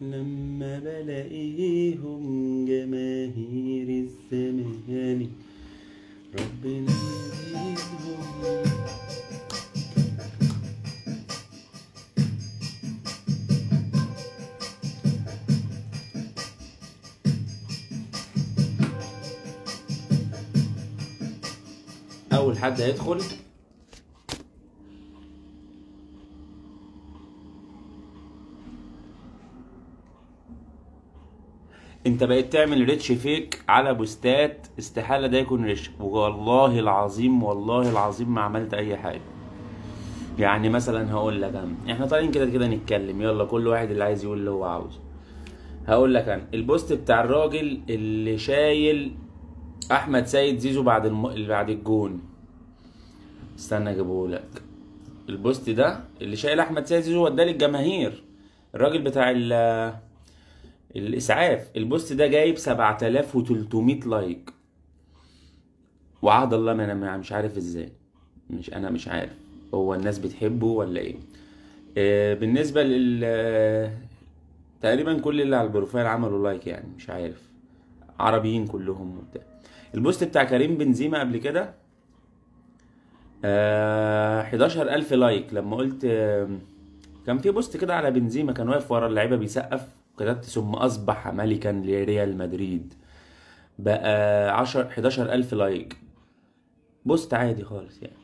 لما بلاقيهم جماهير الزمان ربنا يزيدهم اول حد هيدخل انت بقيت تعمل ريتش فيك على بوستات استحاله ده يكون ريتش والله العظيم والله العظيم ما عملت اي حاجه يعني مثلا هقول لك انا احنا طالعين كده كده نتكلم يلا كل واحد اللي عايز يقول اللي هو عاوزه هقول لك انا البوست بتاع الراجل اللي شايل احمد سيد زيزو بعد الم... بعد الجون استنى اجيبه لك البوست ده اللي شايل احمد سيد زيزو وداه للجماهير الراجل بتاع ال الاسعاف البوست ده جايب 7300 لايك وعهد الله ما انا مش عارف ازاي مش انا مش عارف هو الناس بتحبه ولا ايه آه بالنسبه لل تقريبا كل اللي على البروفايل عملوا لايك يعني مش عارف عربيين كلهم وبتاع البوست بتاع كريم بنزيما قبل كده آه 11000 لايك لما قلت آه كان في بوست كده على بنزيما كان واقف ورا اللعيبه بيسقف قيادات ثم أصبح ملكا لريال مدريد بقى 10 11000 لايك بوست عادي خالص يعني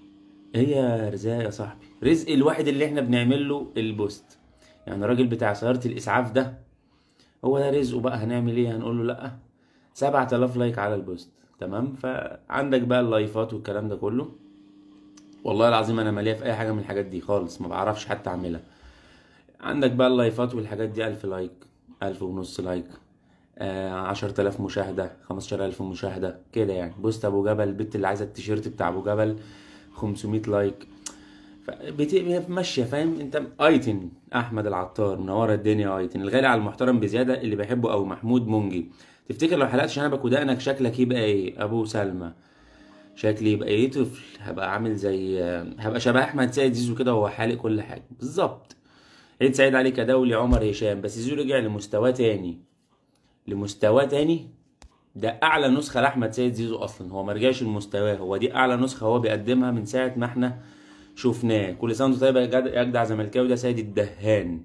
هي رزاق يا صاحبي رزق الواحد اللي احنا بنعمل له البوست يعني الراجل بتاع سيارة الإسعاف ده هو ده رزقه بقى هنعمل ايه هنقول له لأ 7000 لايك على البوست تمام فعندك بقى اللايفات والكلام ده كله والله العظيم انا ماليه في اي حاجه من الحاجات دي خالص ما بعرفش حتى اعملها عندك بقى اللايفات والحاجات دي 1000 لايك ألف ونص لايك آه، عشر تلاف مشاهدة خمستاشر ألف مشاهدة كده يعني بوست أبو جبل البت اللي عايزة التيشيرت بتاع أبو جبل خمسمية لايك ماشيه فاهم انت ايتن احمد العطار منوره الدنيا ايتن الغالي على المحترم بزياده اللي بحبه او محمود مونجي تفتكر لو حلقت شنبك ودقنك شكلك يبقى ايه ابو سلمى شكلي يبقى ايه طفل هبقى عامل زي آه، هبقى شبه احمد سيد زيزو كده وهو حالق كل حاجه بالظبط عيد سعيد عليك يا دولي عمر هشام بس زيزو رجع لمستواه تاني لمستواه تاني ده اعلى نسخه لاحمد سيد زيزو اصلا هو ما رجعش لمستواه هو دي اعلى نسخه هو بيقدمها من ساعه ما احنا شفناه كل سنه وانت طيب يا جدع زملكاوي ده سيد الدهان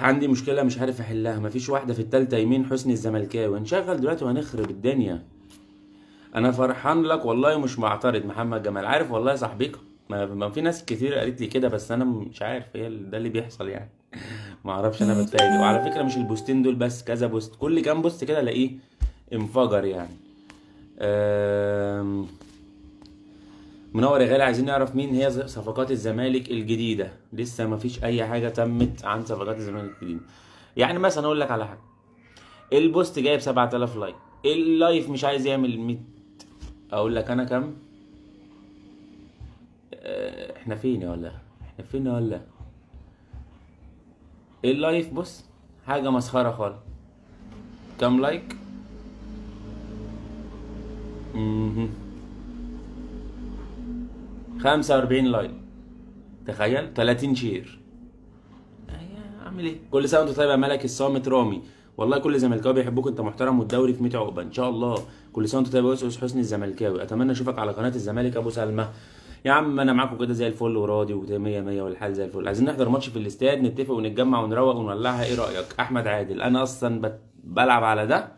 عندي مشكله مش عارف احلها مفيش واحده في التالتة يمين حسني الزملكاوي هنشغل دلوقتي وهنخرب الدنيا انا فرحان لك والله مش معترض محمد جمال عارف والله صاحبك ما, ما في ناس كتير قالت لي كده بس انا مش عارف هي ده اللي بيحصل يعني ما اعرفش انا بتفاجئ وعلى فكره مش البوستين دول بس كذا بوست كل كام بوست كده الاقيه انفجر يعني أم... منور يا غالي عايزين نعرف مين هي صفقات الزمالك الجديده لسه ما فيش اي حاجه تمت عن صفقات الزمالك الجديده يعني مثلا اقول لك على حاجه البوست جايب 7000 لايك اللايف مش عايز يعمل 100 اقول لك انا كام آه، احنا فين يا ولا احنا فين يا ولا إيه اللايف بص حاجه مسخره خالص كام لايك خمسة وأربعين لايك تخيل 30 شير أيوة، اعمل ايه كل سنه وانت طيب يا ملك الصامت رامي والله كل زملكاوي بيحبوك انت محترم والدوري في 100 عقبه ان شاء الله كل سنه وانت طيب يا حسني الزملكاوي اتمنى اشوفك على قناه الزمالك ابو سلمى يا عم انا معاكم كده زي الفل وراضي و 100 100 والحال زي الفل عايزين نحضر ماتش في الاستاد نتفق ونتجمع ونروق ونولعها ايه رايك احمد عادل انا اصلا بت... بلعب على ده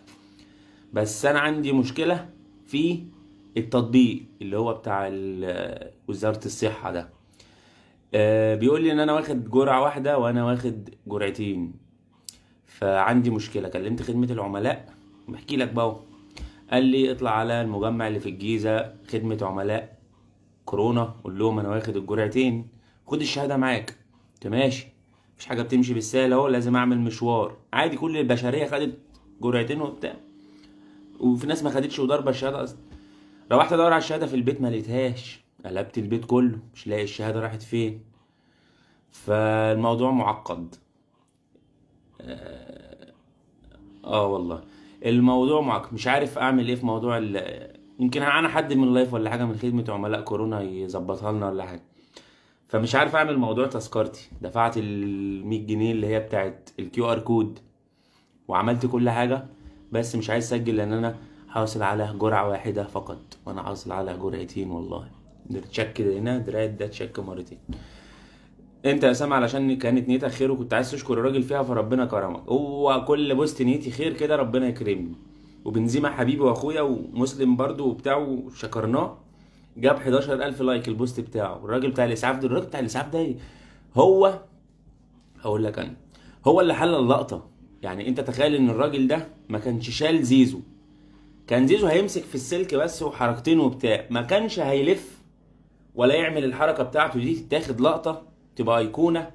بس انا عندي مشكله في التطبيق اللي هو بتاع وزاره الصحه ده أه بيقول لي ان انا واخد جرعه واحده وانا واخد جرعتين فعندي مشكله كلمت خدمه العملاء بحكي لك بقى قال لي اطلع على المجمع اللي في الجيزه خدمه عملاء كورونا قول لهم انا واخد الجرعتين خد الشهاده معاك انت ماشي مفيش حاجه بتمشي بالسهل اهو لازم اعمل مشوار عادي كل البشريه خدت جرعتين وبتاع وفي ناس ما خدتش وضربه الشهاده اصلا روحت ادور على الشهاده في البيت ما لقيتهاش قلبت البيت كله مش لاقي الشهاده راحت فين فالموضوع معقد اه, آه والله الموضوع معقد مش عارف اعمل ايه في موضوع يمكن انا حد من اللايف ولا حاجه من خدمه عملاء كورونا يظبطها لنا ولا حاجه فمش عارف اعمل موضوع تذكرتي دفعت ال 100 جنيه اللي هي بتاعت الكيو ار كود وعملت كل حاجه بس مش عايز اسجل لان انا حاصل على جرعه واحده فقط وانا حاصل على جرعتين والله تشك هنا دراعة ده تشك مرتين انت يا اسامه علشان كانت نيتك خير وكنت عايز تشكر الراجل فيها فربنا كرمك هو كل بوست نيتي خير كده ربنا يكرمني وبنزيما حبيبي واخويا ومسلم برضو وبتاع وشكرناه جاب 11000 لايك البوست بتاعه الراجل بتاع الاسعاف ده الراجل بتاع الاسعاف ده هو هقول لك انا هو اللي حل اللقطه يعني انت تخيل ان الراجل ده ما كانش شال زيزو كان زيزو هيمسك في السلك بس وحركتين وبتاع ما كانش هيلف ولا يعمل الحركه بتاعته دي تاخد لقطه تبقى ايقونه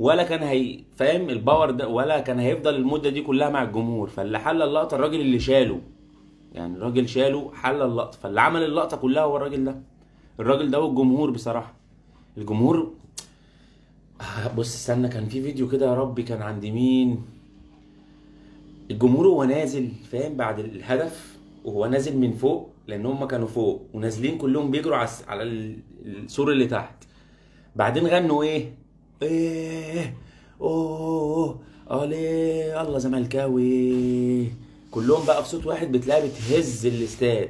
ولا كان هي فاهم الباور ده ولا كان هيفضل المده دي كلها مع الجمهور فاللي حل اللقطه الراجل اللي شاله يعني الراجل شاله حل اللقطه فاللي عمل اللقطه كلها هو الراجل ده الراجل ده والجمهور بصراحه الجمهور آه، بص استنى كان في فيديو كده يا ربي كان عند مين الجمهور وهو نازل فاهم بعد الهدف وهو نازل من فوق لان هم كانوا فوق ونازلين كلهم بيجروا على السور اللي تحت بعدين غنوا ايه ايه اوه الي الله زملكاوي كلهم بقى في صوت واحد بتلاقيها بتهز الاستاد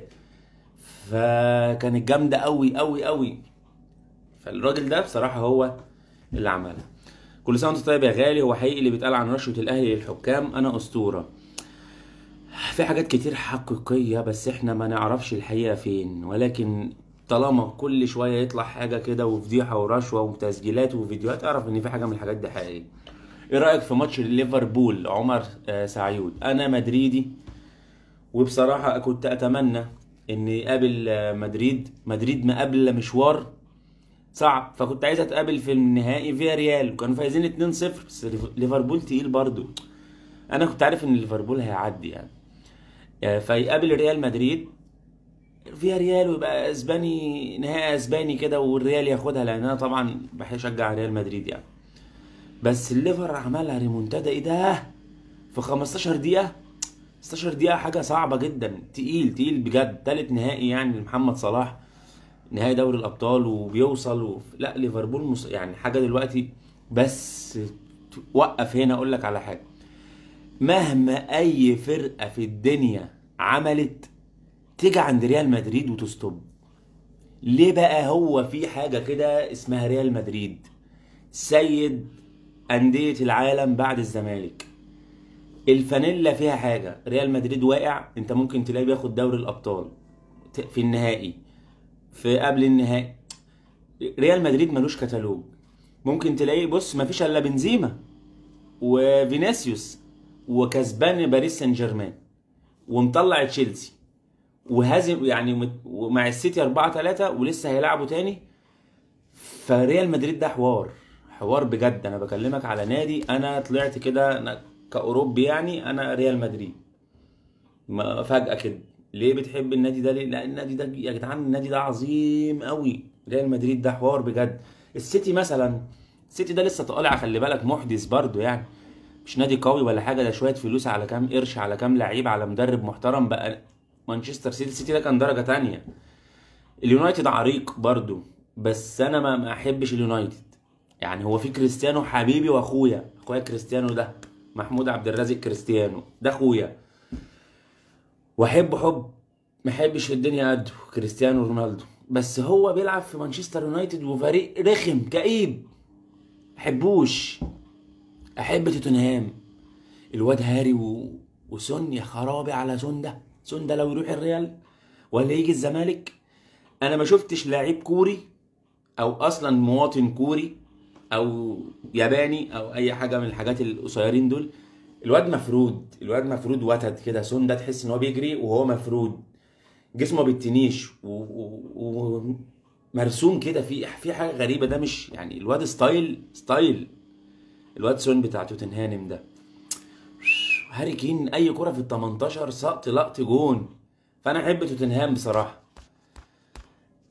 فكانت جامده قوي قوي قوي فالراجل ده بصراحه هو اللي عملها كل سنه وانت طيب يا غالي هو حقيقي اللي بيتقال عن رشوه الاهلي للحكام انا اسطوره في حاجات كتير حقيقيه بس احنا ما نعرفش الحقيقه فين ولكن طالما كل شويه يطلع حاجه كده وفضيحه ورشوه وتسجيلات وفيديوهات اعرف ان في حاجه من الحاجات دي حقيقيه ايه رايك في ماتش ليفربول عمر آه، سعيود انا مدريدي وبصراحه كنت اتمنى ان يقابل آه، مدريد مدريد مقابل مشوار صعب فكنت عايز اتقابل في النهائي فيا ريال وكانوا فايزين 2-0 بس ليفربول تقيل برضو انا كنت عارف ان ليفربول هيعدي يعني آه، فيقابل ريال مدريد فيها ريال ويبقى اسباني نهائي اسباني كده والريال ياخدها لان انا طبعا بحب اشجع ريال مدريد يعني بس الليفر عملها ريمونتادا ايه ده في 15 دقيقه 16 دقيقة حاجة صعبة جدا تقيل تقيل بجد تالت نهائي يعني لمحمد صلاح نهائي دوري الأبطال وبيوصل و... لا ليفربول مص... يعني حاجة دلوقتي بس وقف هنا أقول لك على حاجة مهما أي فرقة في الدنيا عملت تيجي عند ريال مدريد وتستوب ليه بقى هو في حاجه كده اسمها ريال مدريد سيد انديه العالم بعد الزمالك الفانيلا فيها حاجه ريال مدريد واقع انت ممكن تلاقيه بياخد دوري الابطال في النهائي في قبل النهائي ريال مدريد ملوش كتالوج ممكن تلاقيه بص مفيش الا بنزيما وفينيسيوس وكسبان باريس سان جيرمان ومطلع تشيلسي وهزم يعني ومع السيتي 4 3 ولسه هيلعبوا تاني فريال مدريد ده حوار حوار بجد انا بكلمك على نادي انا طلعت كده كاوروبي يعني انا ريال مدريد ما فجاه كده ليه بتحب النادي ده ليه لا النادي ده يا جدعان النادي ده عظيم قوي ريال مدريد ده حوار بجد السيتي مثلا السيتي ده لسه طالع خلي بالك محدث برضه يعني مش نادي قوي ولا حاجه ده شويه فلوس على كام قرش على كام لعيب على مدرب محترم بقى مانشستر سيتي السيتي ده كان درجه تانية اليونايتد عريق برضو بس انا ما احبش اليونايتد يعني هو في كريستيانو حبيبي واخويا اخويا كريستيانو ده محمود عبد الرازق كريستيانو ده اخويا واحبه حب ما احبش في الدنيا قده كريستيانو رونالدو بس هو بيلعب في مانشستر يونايتد وفريق رخم كئيب احبوش احب توتنهام الواد هاري و... وسون يا خرابي على سون ده سون ده لو يروح الريال ولا يجي الزمالك انا ما شفتش لاعب كوري او اصلا مواطن كوري او ياباني او اي حاجه من الحاجات القصيرين دول الواد مفرود الواد مفرود وتد كده سون ده تحس ان هو بيجري وهو مفرود جسمه بالتنيش ومرسوم و... و... كده في في حاجه غريبه ده مش يعني الواد ستايل ستايل الواد سون بتاع توتنهانم ده هاري كين اي كره في ال 18 سقط لقط جون فانا احب توتنهام بصراحه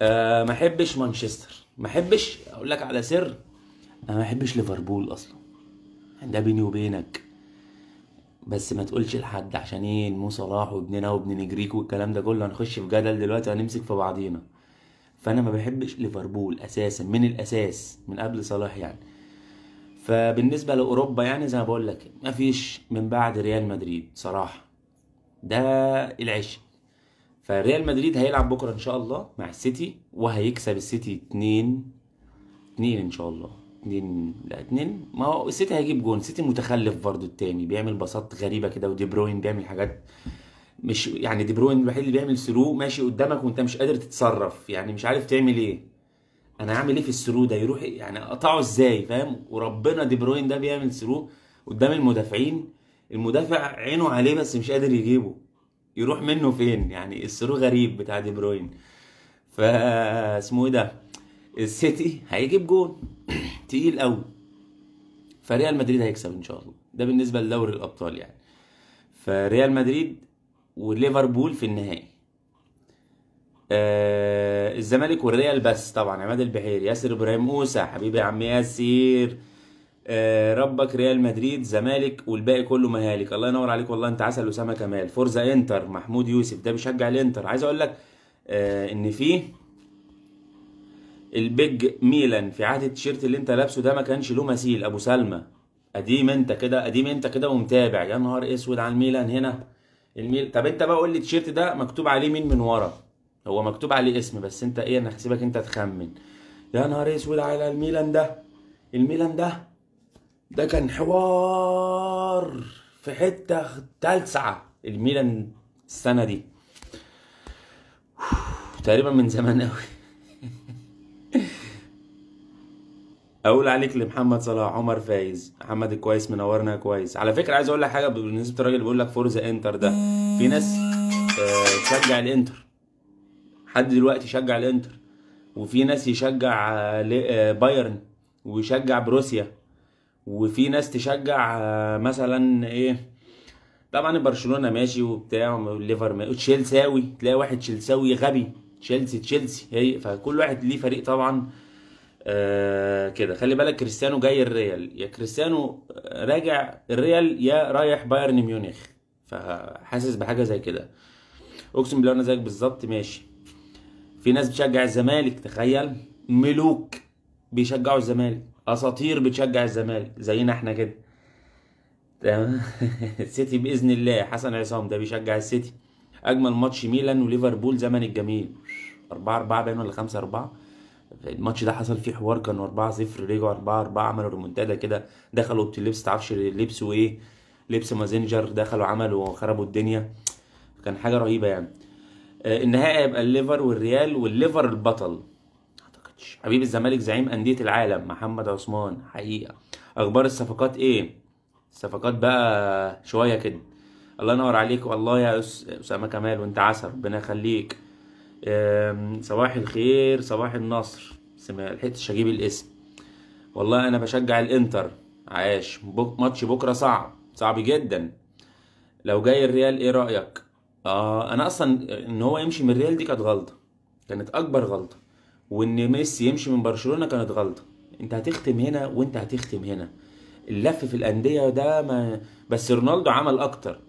أه ما احبش مانشستر ما احبش اقول لك على سر انا ما احبش ليفربول اصلا يعني ده بيني وبينك بس ما تقولش لحد عشان ايه مو صلاح وابننا وابن نجريك والكلام ده كله هنخش في جدل دلوقتي هنمسك في بعضينا فانا ما بحبش ليفربول اساسا من الاساس من قبل صلاح يعني فبالنسبه لاوروبا يعني زي ما بقول لك مفيش من بعد ريال مدريد صراحه ده العشق فريال مدريد هيلعب بكره ان شاء الله مع السيتي وهيكسب السيتي 2 2 ان شاء الله 2 لا 2 ما هو السيتي هيجيب جون السيتي متخلف برضو التاني بيعمل باصات غريبه كده ودي بروين بيعمل حاجات مش يعني دي بروين الوحيد اللي بيعمل سرو ماشي قدامك وانت مش قادر تتصرف يعني مش عارف تعمل ايه انا هعمل ايه في الثرو ده يروح إيه؟ يعني اقطعه ازاي فاهم وربنا دي بروين ده بيعمل ثرو قدام المدافعين المدافع عينه عليه بس مش قادر يجيبه يروح منه فين يعني الثرو غريب بتاع دي بروين فا اسمه ايه ده السيتي هيجيب جون تقيل قوي فريال مدريد هيكسب ان شاء الله ده بالنسبه لدوري الابطال يعني فريال مدريد وليفربول في النهائي آه الزمالك والريال بس طبعا عماد البحير ياسر ابراهيم موسى حبيبي يا عم ياسر آه ربك ريال مدريد زمالك والباقي كله مهالك الله ينور عليك والله انت عسل اسامه كمال فورزا انتر محمود يوسف ده بيشجع الانتر عايز اقول لك آه ان في البيج ميلان في عهد التيشيرت اللي انت لابسه ده ما كانش له مثيل ابو سلمى قديم انت كده قديم انت كده ومتابع يا نهار اسود على الميلان هنا الميل طب انت بقى قول لي التيشيرت ده مكتوب عليه مين من ورا هو مكتوب عليه اسم بس انت ايه انا هسيبك انت تخمن يا نهار اسود على الميلان ده الميلان ده ده كان حوار في حته تلسعه الميلان السنه دي تقريبا من زمان قوي اقول عليك لمحمد صلاح عمر فايز محمد الكويس منورنا كويس على فكره عايز اقول لك حاجه بالنسبه للراجل اللي بيقول لك فورزا انتر ده في ناس آه، تشجع الانتر حد دلوقتي يشجع الانتر وفي ناس يشجع آه، بايرن ويشجع بروسيا وفي ناس تشجع آه، مثلا ايه طبعا برشلونه ماشي وبتاع والليفر تشيلساوي تلاقي واحد تشيلساوي غبي تشيلسي تشيلسي هي فكل واحد ليه فريق طبعا آه كده خلي بالك كريستيانو جاي الريال يا كريستيانو راجع الريال يا رايح بايرن ميونخ فحاسس بحاجه زي كده اقسم بالله انا زيك بالظبط ماشي في ناس بتشجع الزمالك تخيل ملوك بيشجعوا الزمالك اساطير بتشجع الزمالك زينا احنا كده تمام السيتي باذن الله حسن عصام ده بيشجع السيتي اجمل ماتش ميلان وليفربول زمن الجميل 4 4 باين ولا 5 4 الماتش ده حصل فيه حوار كانوا 4 0 رجعوا 4 4 عملوا ريمونتادا كده دخلوا اوضه اللبس تعرفش لبسوا ايه لبس مازنجر دخلوا عملوا وخربوا الدنيا كان حاجه رهيبه يعني آه، النهائي هيبقى الليفر والريال والليفر البطل ما اعتقدش حبيب الزمالك زعيم انديه العالم محمد عثمان حقيقه اخبار الصفقات ايه الصفقات بقى شويه كده الله ينور عليك والله يا اسامه كمال وانت عسل ربنا يخليك صباح الخير صباح النصر بس ما لحقتش اجيب الاسم والله انا بشجع الانتر عاش ماتش بكره صعب صعب جدا لو جاي الريال ايه رايك آه انا اصلا آه، ان هو يمشي من ريال دي كانت غلطه كانت اكبر غلطه وان ميسي يمشي من برشلونه كانت غلطه انت هتختم هنا وانت هتختم هنا اللف في الانديه ده ما بس رونالدو عمل اكتر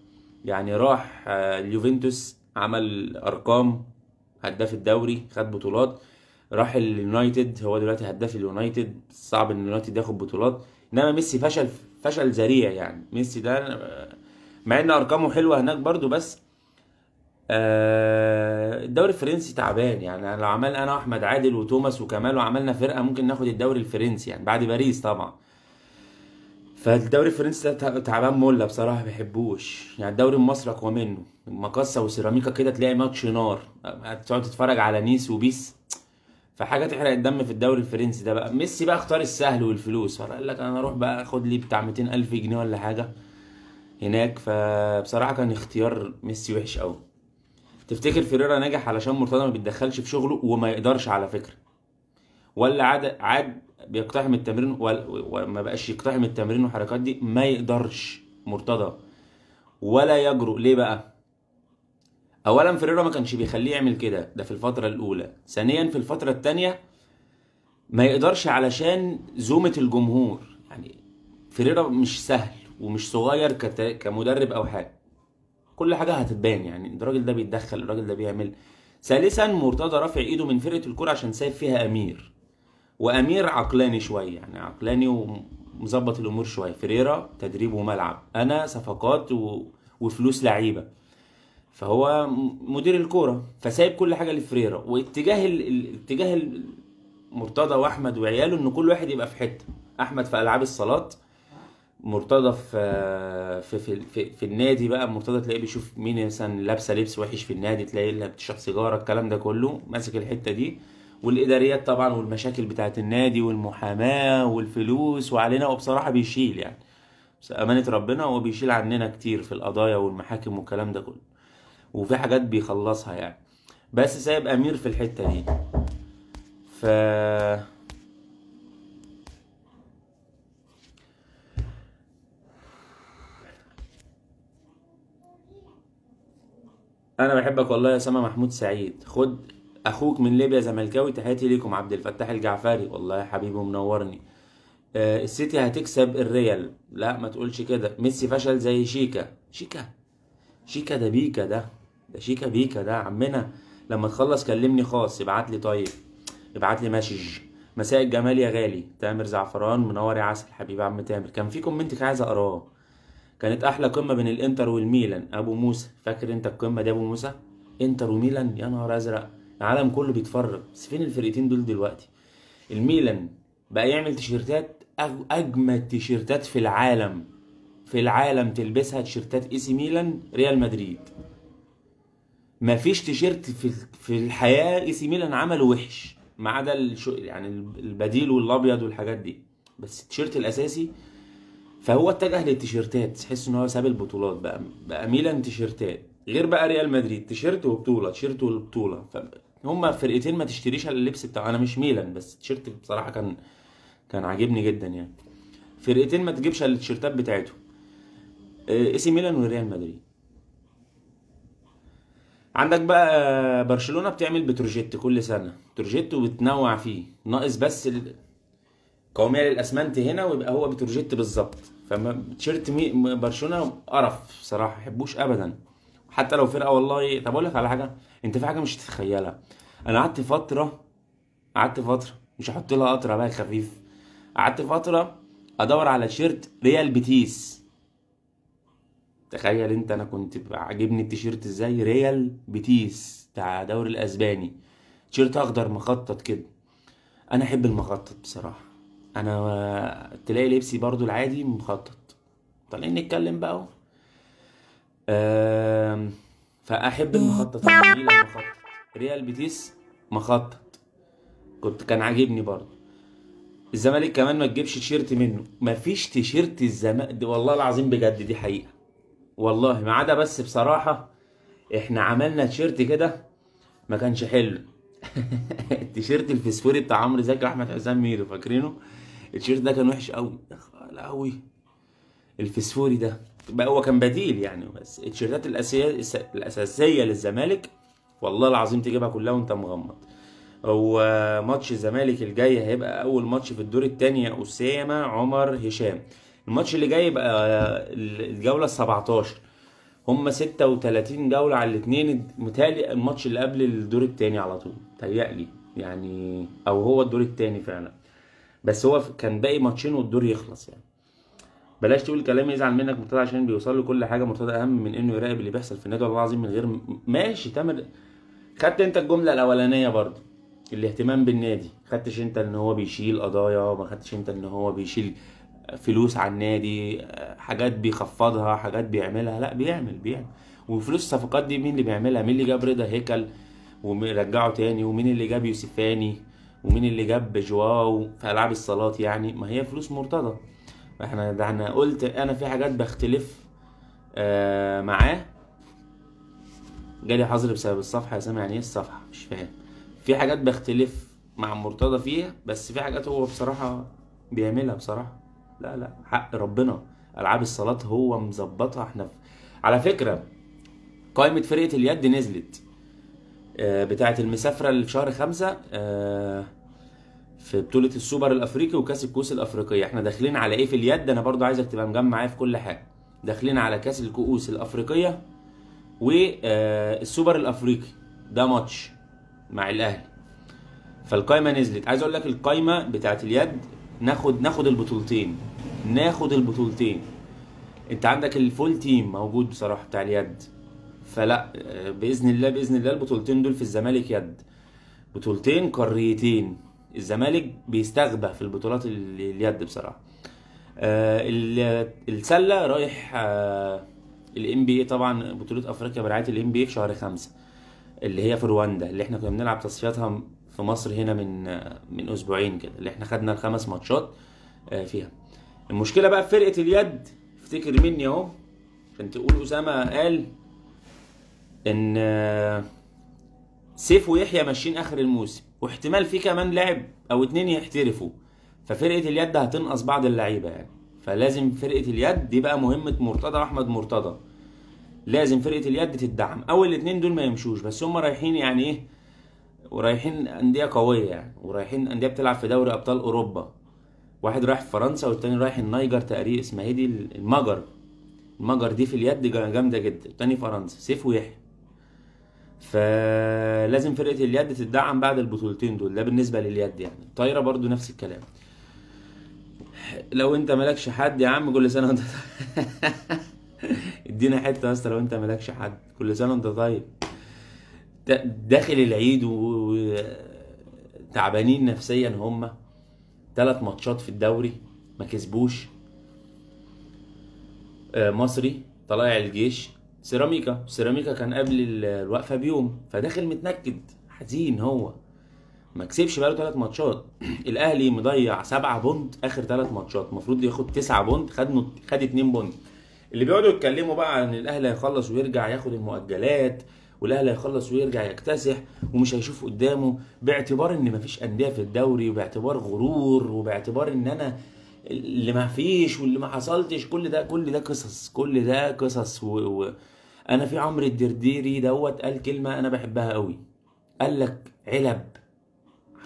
يعني راح آه، اليوفنتوس عمل ارقام هداف الدوري خد بطولات راح اليونايتد هو دلوقتي هداف اليونايتد صعب ان اليونايتد ياخد بطولات انما ميسي فشل فشل ذريع يعني ميسي ده آه، مع ان ارقامه حلوه هناك برضو بس آه، الدوري الفرنسي تعبان يعني لو عملنا انا واحمد عادل وتوماس وكمال وعملنا فرقه ممكن ناخد الدوري الفرنسي يعني بعد باريس طبعا فالدوري الفرنسي تعبان مله بصراحه ما بحبوش يعني الدوري المصري اقوى منه مقصه وسيراميكا كده تلاقي ماتش نار تقعد تتفرج على نيس وبيس فحاجه تحرق الدم في الدوري الفرنسي ده بقى ميسي بقى اختار السهل والفلوس فقال لك انا اروح بقى اخد لي بتاع 200000 جنيه ولا حاجه هناك فبصراحه كان اختيار ميسي وحش قوي تفتكر فيريرا نجح علشان مرتضى ما بيتدخلش في شغله وما يقدرش على فكره ولا عاد عاد بيقتحم التمرين وما بقاش يقتحم التمرين والحركات دي ما يقدرش مرتضى ولا يجرؤ ليه بقى اولا فيريرا ما كانش بيخليه يعمل كده ده في الفتره الاولى ثانيا في الفتره الثانيه ما يقدرش علشان زومه الجمهور يعني فيريرا مش سهل ومش صغير كمدرب او حاجه كل حاجه هتتبان يعني الراجل ده بيتدخل الراجل ده بيعمل ثالثا مرتضى رافع ايده من فرقه الكوره عشان سايب فيها امير وامير عقلاني شويه يعني عقلاني ومظبط الامور شويه فريرا تدريب وملعب انا صفقات و... وفلوس لعيبه فهو مدير الكوره فسايب كل حاجه لفريرا واتجاه ال... اتجاه مرتضى واحمد وعياله ان كل واحد يبقى في حته احمد في العاب الصالات مرتضى في في, في في في النادي بقى مرتضى تلاقيه بيشوف مين مثلا لابسه لبس وحش في النادي تلاقيه اللي بتشرب سيجاره الكلام ده كله ماسك الحته دي والاداريات طبعا والمشاكل بتاعه النادي والمحاماه والفلوس وعلينا وبصراحه بيشيل يعني بس امانه ربنا هو بيشيل عننا كتير في القضايا والمحاكم والكلام ده كله وفي حاجات بيخلصها يعني بس سايب امير في الحته دي ف انا بحبك والله يا سما محمود سعيد خد اخوك من ليبيا زملكاوي تحياتي ليكم عبد الفتاح الجعفري والله يا حبيبي منورني آه السيتي هتكسب الريال لا ما تقولش كده ميسي فشل زي شيكا شيكا شيكا ده بيكا ده ده شيكا بيكا ده عمنا لما تخلص كلمني خاص ابعت لي طيب ابعت لي مسج مساء الجمال يا غالي تامر زعفران منور يا عسل حبيبي عم تامر كان في كومنت عايز اقراه كانت احلى قمه بين الانتر والميلان ابو موسى فاكر انت القمه دي ابو موسى انتر وميلان يا نهار ازرق العالم كله بيتفرج بس فين الفرقتين دول دلوقتي الميلان بقى يعمل تيشيرتات اجمد تيشيرتات في العالم في العالم تلبسها تيشيرتات اي سي ميلان ريال مدريد مفيش تيشيرت في في الحياه اي سي ميلان عمله وحش ما عدا يعني البديل والابيض والحاجات دي بس التيشيرت الاساسي فهو اتجه للتيشيرتات تحس ان هو ساب البطولات بقى بقى ميلان تيشيرتات غير بقى ريال مدريد تيشيرت وبطوله تيشيرت وبطوله هما فرقتين ما تشتريش على اللبس بتاع انا مش ميلان بس تيشيرت بصراحه كان كان عاجبني جدا يعني فرقتين ما تجيبش على التيشيرتات بتاعتهم آه، اي سي ميلان وريال مدريد عندك بقى برشلونه بتعمل بتروجيت كل سنه بتروجيت وبتنوع فيه ناقص بس ال... قوميه للاسمنت هنا ويبقى هو بتروجيت بالظبط فما فالتيشيرت برشلونه قرف صراحه ما بحبوش ابدا حتى لو فرقه والله طب اقول لك على حاجه انت في حاجه مش هتتخيلها انا قعدت فتره قعدت فتره مش هحط لها قطره بقى خفيف قعدت فتره ادور على تيشيرت ريال بيتيس تخيل انت انا كنت عاجبني التيشيرت ازاي ريال بيتيس بتاع الدوري الاسباني تيشيرت اخضر مخطط كده انا احب المخطط بصراحه انا تلاقي لبسي برضو العادي مخطط طالعين نتكلم بقى اهو فاحب المخطط المخطط ريال بيتيس مخطط كنت كان عاجبني برضو الزمالك كمان ما تجيبش تيشيرت منه مفيش تيشيرت الزمالك والله العظيم بجد دي حقيقه والله ما عدا بس بصراحه احنا عملنا تيشيرت كده ما كانش حلو التيشيرت الفسفوري بتاع عمرو زكي واحمد حسام ميدو فاكرينه التيشيرت ده كان وحش قوي قوي الفسفوري ده بقى هو كان بديل يعني بس التيشيرتات الاساسيه للزمالك والله العظيم تجيبها كلها وانت مغمض هو ماتش الزمالك الجاي هيبقى اول ماتش في الدور الثاني اسامه عمر هشام الماتش اللي جاي يبقى الجوله ال 17 هم 36 جوله على الاثنين متهيألي الماتش اللي قبل الدور الثاني على طول متهيألي يعني او هو الدور الثاني فعلا بس هو كان باقي ماتشين والدور يخلص يعني بلاش تقول كلام يزعل منك مرتضى عشان بيوصل له كل حاجه مرتضى اهم من انه يراقب اللي بيحصل في النادي والله العظيم من غير ماشي تامر خدت انت الجمله الاولانيه برضو الاهتمام بالنادي خدتش انت ان هو بيشيل قضايا ما خدتش انت ان هو بيشيل فلوس على النادي حاجات بيخفضها حاجات بيعملها لا بيعمل بيعمل وفلوس الصفقات دي مين اللي بيعملها مين اللي جاب رضا هيكل ورجعه تاني ومين اللي جاب يوسفاني ومين اللي جاب جواو في العاب الصالات يعني ما هي فلوس مرتضى احنا ده انا قلت انا في حاجات بختلف آه معاه جالي حظر بسبب الصفحه يا سامع يعني ايه الصفحه مش فاهم في حاجات بختلف مع مرتضى فيها بس في حاجات هو بصراحه بيعملها بصراحه لا لا حق ربنا العاب الصالات هو مظبطها احنا على فكره قائمه فرقه اليد نزلت آه، بتاعة المسافرة لشهر خمسة آه، في بطولة السوبر الأفريقي وكأس الكؤوس الأفريقية احنا داخلين على إيه في اليد أنا برضو عايزك تبقى مجمع معايا في كل حاجة داخلين على كأس الكؤوس الأفريقية والسوبر آه، الأفريقي ده ماتش مع الأهلي فالقايمة نزلت عايز أقول لك القايمة بتاعة اليد ناخد ناخد البطولتين ناخد البطولتين انت عندك الفول تيم موجود بصراحة بتاع اليد فلا باذن الله باذن الله البطولتين دول في الزمالك يد بطولتين قاريتين الزمالك بيستغبى في البطولات اليد بصراحه آه، السله رايح آه، الام بي إيه طبعا بطوله افريقيا برعايه الام بي إيه في شهر خمسة اللي هي في رواندا اللي احنا كنا بنلعب تصفياتها في مصر هنا من آه، من اسبوعين كده اللي احنا خدنا الخمس ماتشات فيها المشكله بقى في فرقه اليد افتكر مني اهو عشان تقول اسامه قال ان آه، سيف ويحيى ماشيين اخر الموسم واحتمال في كمان لاعب او اتنين يحترفوا ففرقه اليد هتنقص بعض اللعيبه يعني فلازم فرقه اليد دي بقى مهمه مرتضى واحمد مرتضى لازم فرقه اليد تدعم اول الاتنين دول ما يمشوش بس هم رايحين يعني ايه ورايحين انديه قويه يعني ورايحين انديه بتلعب في دوري ابطال اوروبا واحد رايح فرنسا والتاني رايح النيجر تقريبا اسمها ايه دي المجر المجر دي في اليد جامده جدا التاني فرنسا سيف ويحيى فلازم فرقه اليد تدعم بعد البطولتين دول ده بالنسبه لليد يعني الطايره برضو نفس الكلام لو انت مالكش حد يا عم كل سنه وانت طيب. ادينا حته يا اسطى لو انت مالكش حد كل سنه وانت طيب داخل العيد وتعبانين نفسيا هما ثلاث ماتشات في الدوري ما كسبوش آه، مصري طلائع الجيش سيراميكا سيراميكا كان قبل الوقفه بيوم فداخل متنكد حزين هو ما كسبش بقاله ثلاث ماتشات الاهلي مضيع سبعة بونت اخر ثلاث ماتشات المفروض ياخد تسعة بونت خد خد 2 بونت اللي بيقعدوا يتكلموا بقى عن الاهلي هيخلص ويرجع ياخد المؤجلات والاهلي هيخلص ويرجع يكتسح ومش هيشوف قدامه باعتبار ان مفيش انديه في الدوري وباعتبار غرور وباعتبار ان انا اللي ما فيش واللي ما حصلتش كل ده كل ده قصص كل ده قصص و... و... انا في عمرو الدرديري دوت قال كلمه انا بحبها قوي قال لك علب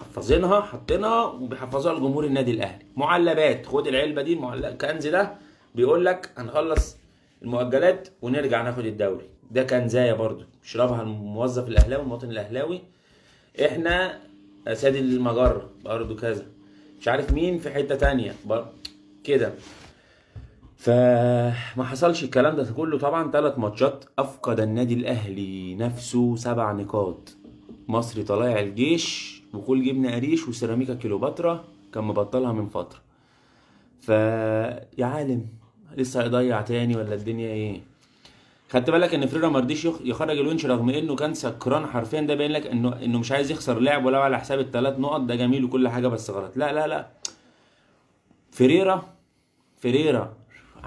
حفظينها حاطينها وبيحفظوها لجمهور النادي الاهلي معلبات خد العلبه دي المعلب الكنز ده بيقول لك هنخلص المؤجلات ونرجع ناخد الدوري ده زايا برضو شربها الموظف الاهلاوي المواطن الاهلاوي احنا سادي المجره برضو كذا مش عارف مين في حته تانية برضو كده فما حصلش الكلام ده كله طبعا ثلاث ماتشات افقد النادي الاهلي نفسه سبع نقاط مصري طلائع الجيش وكل جبنه قريش وسيراميكا كيلوباترا كان مبطلها من فتره يا عالم لسه هيضيع تاني ولا الدنيا ايه خدت بالك ان فريرا مرديش يخرج الونش رغم انه كان سكران حرفيا ده باين لك انه انه مش عايز يخسر لعب ولا على حساب الثلاث نقط ده جميل وكل حاجه بس غلط لا لا لا فريرا فريرا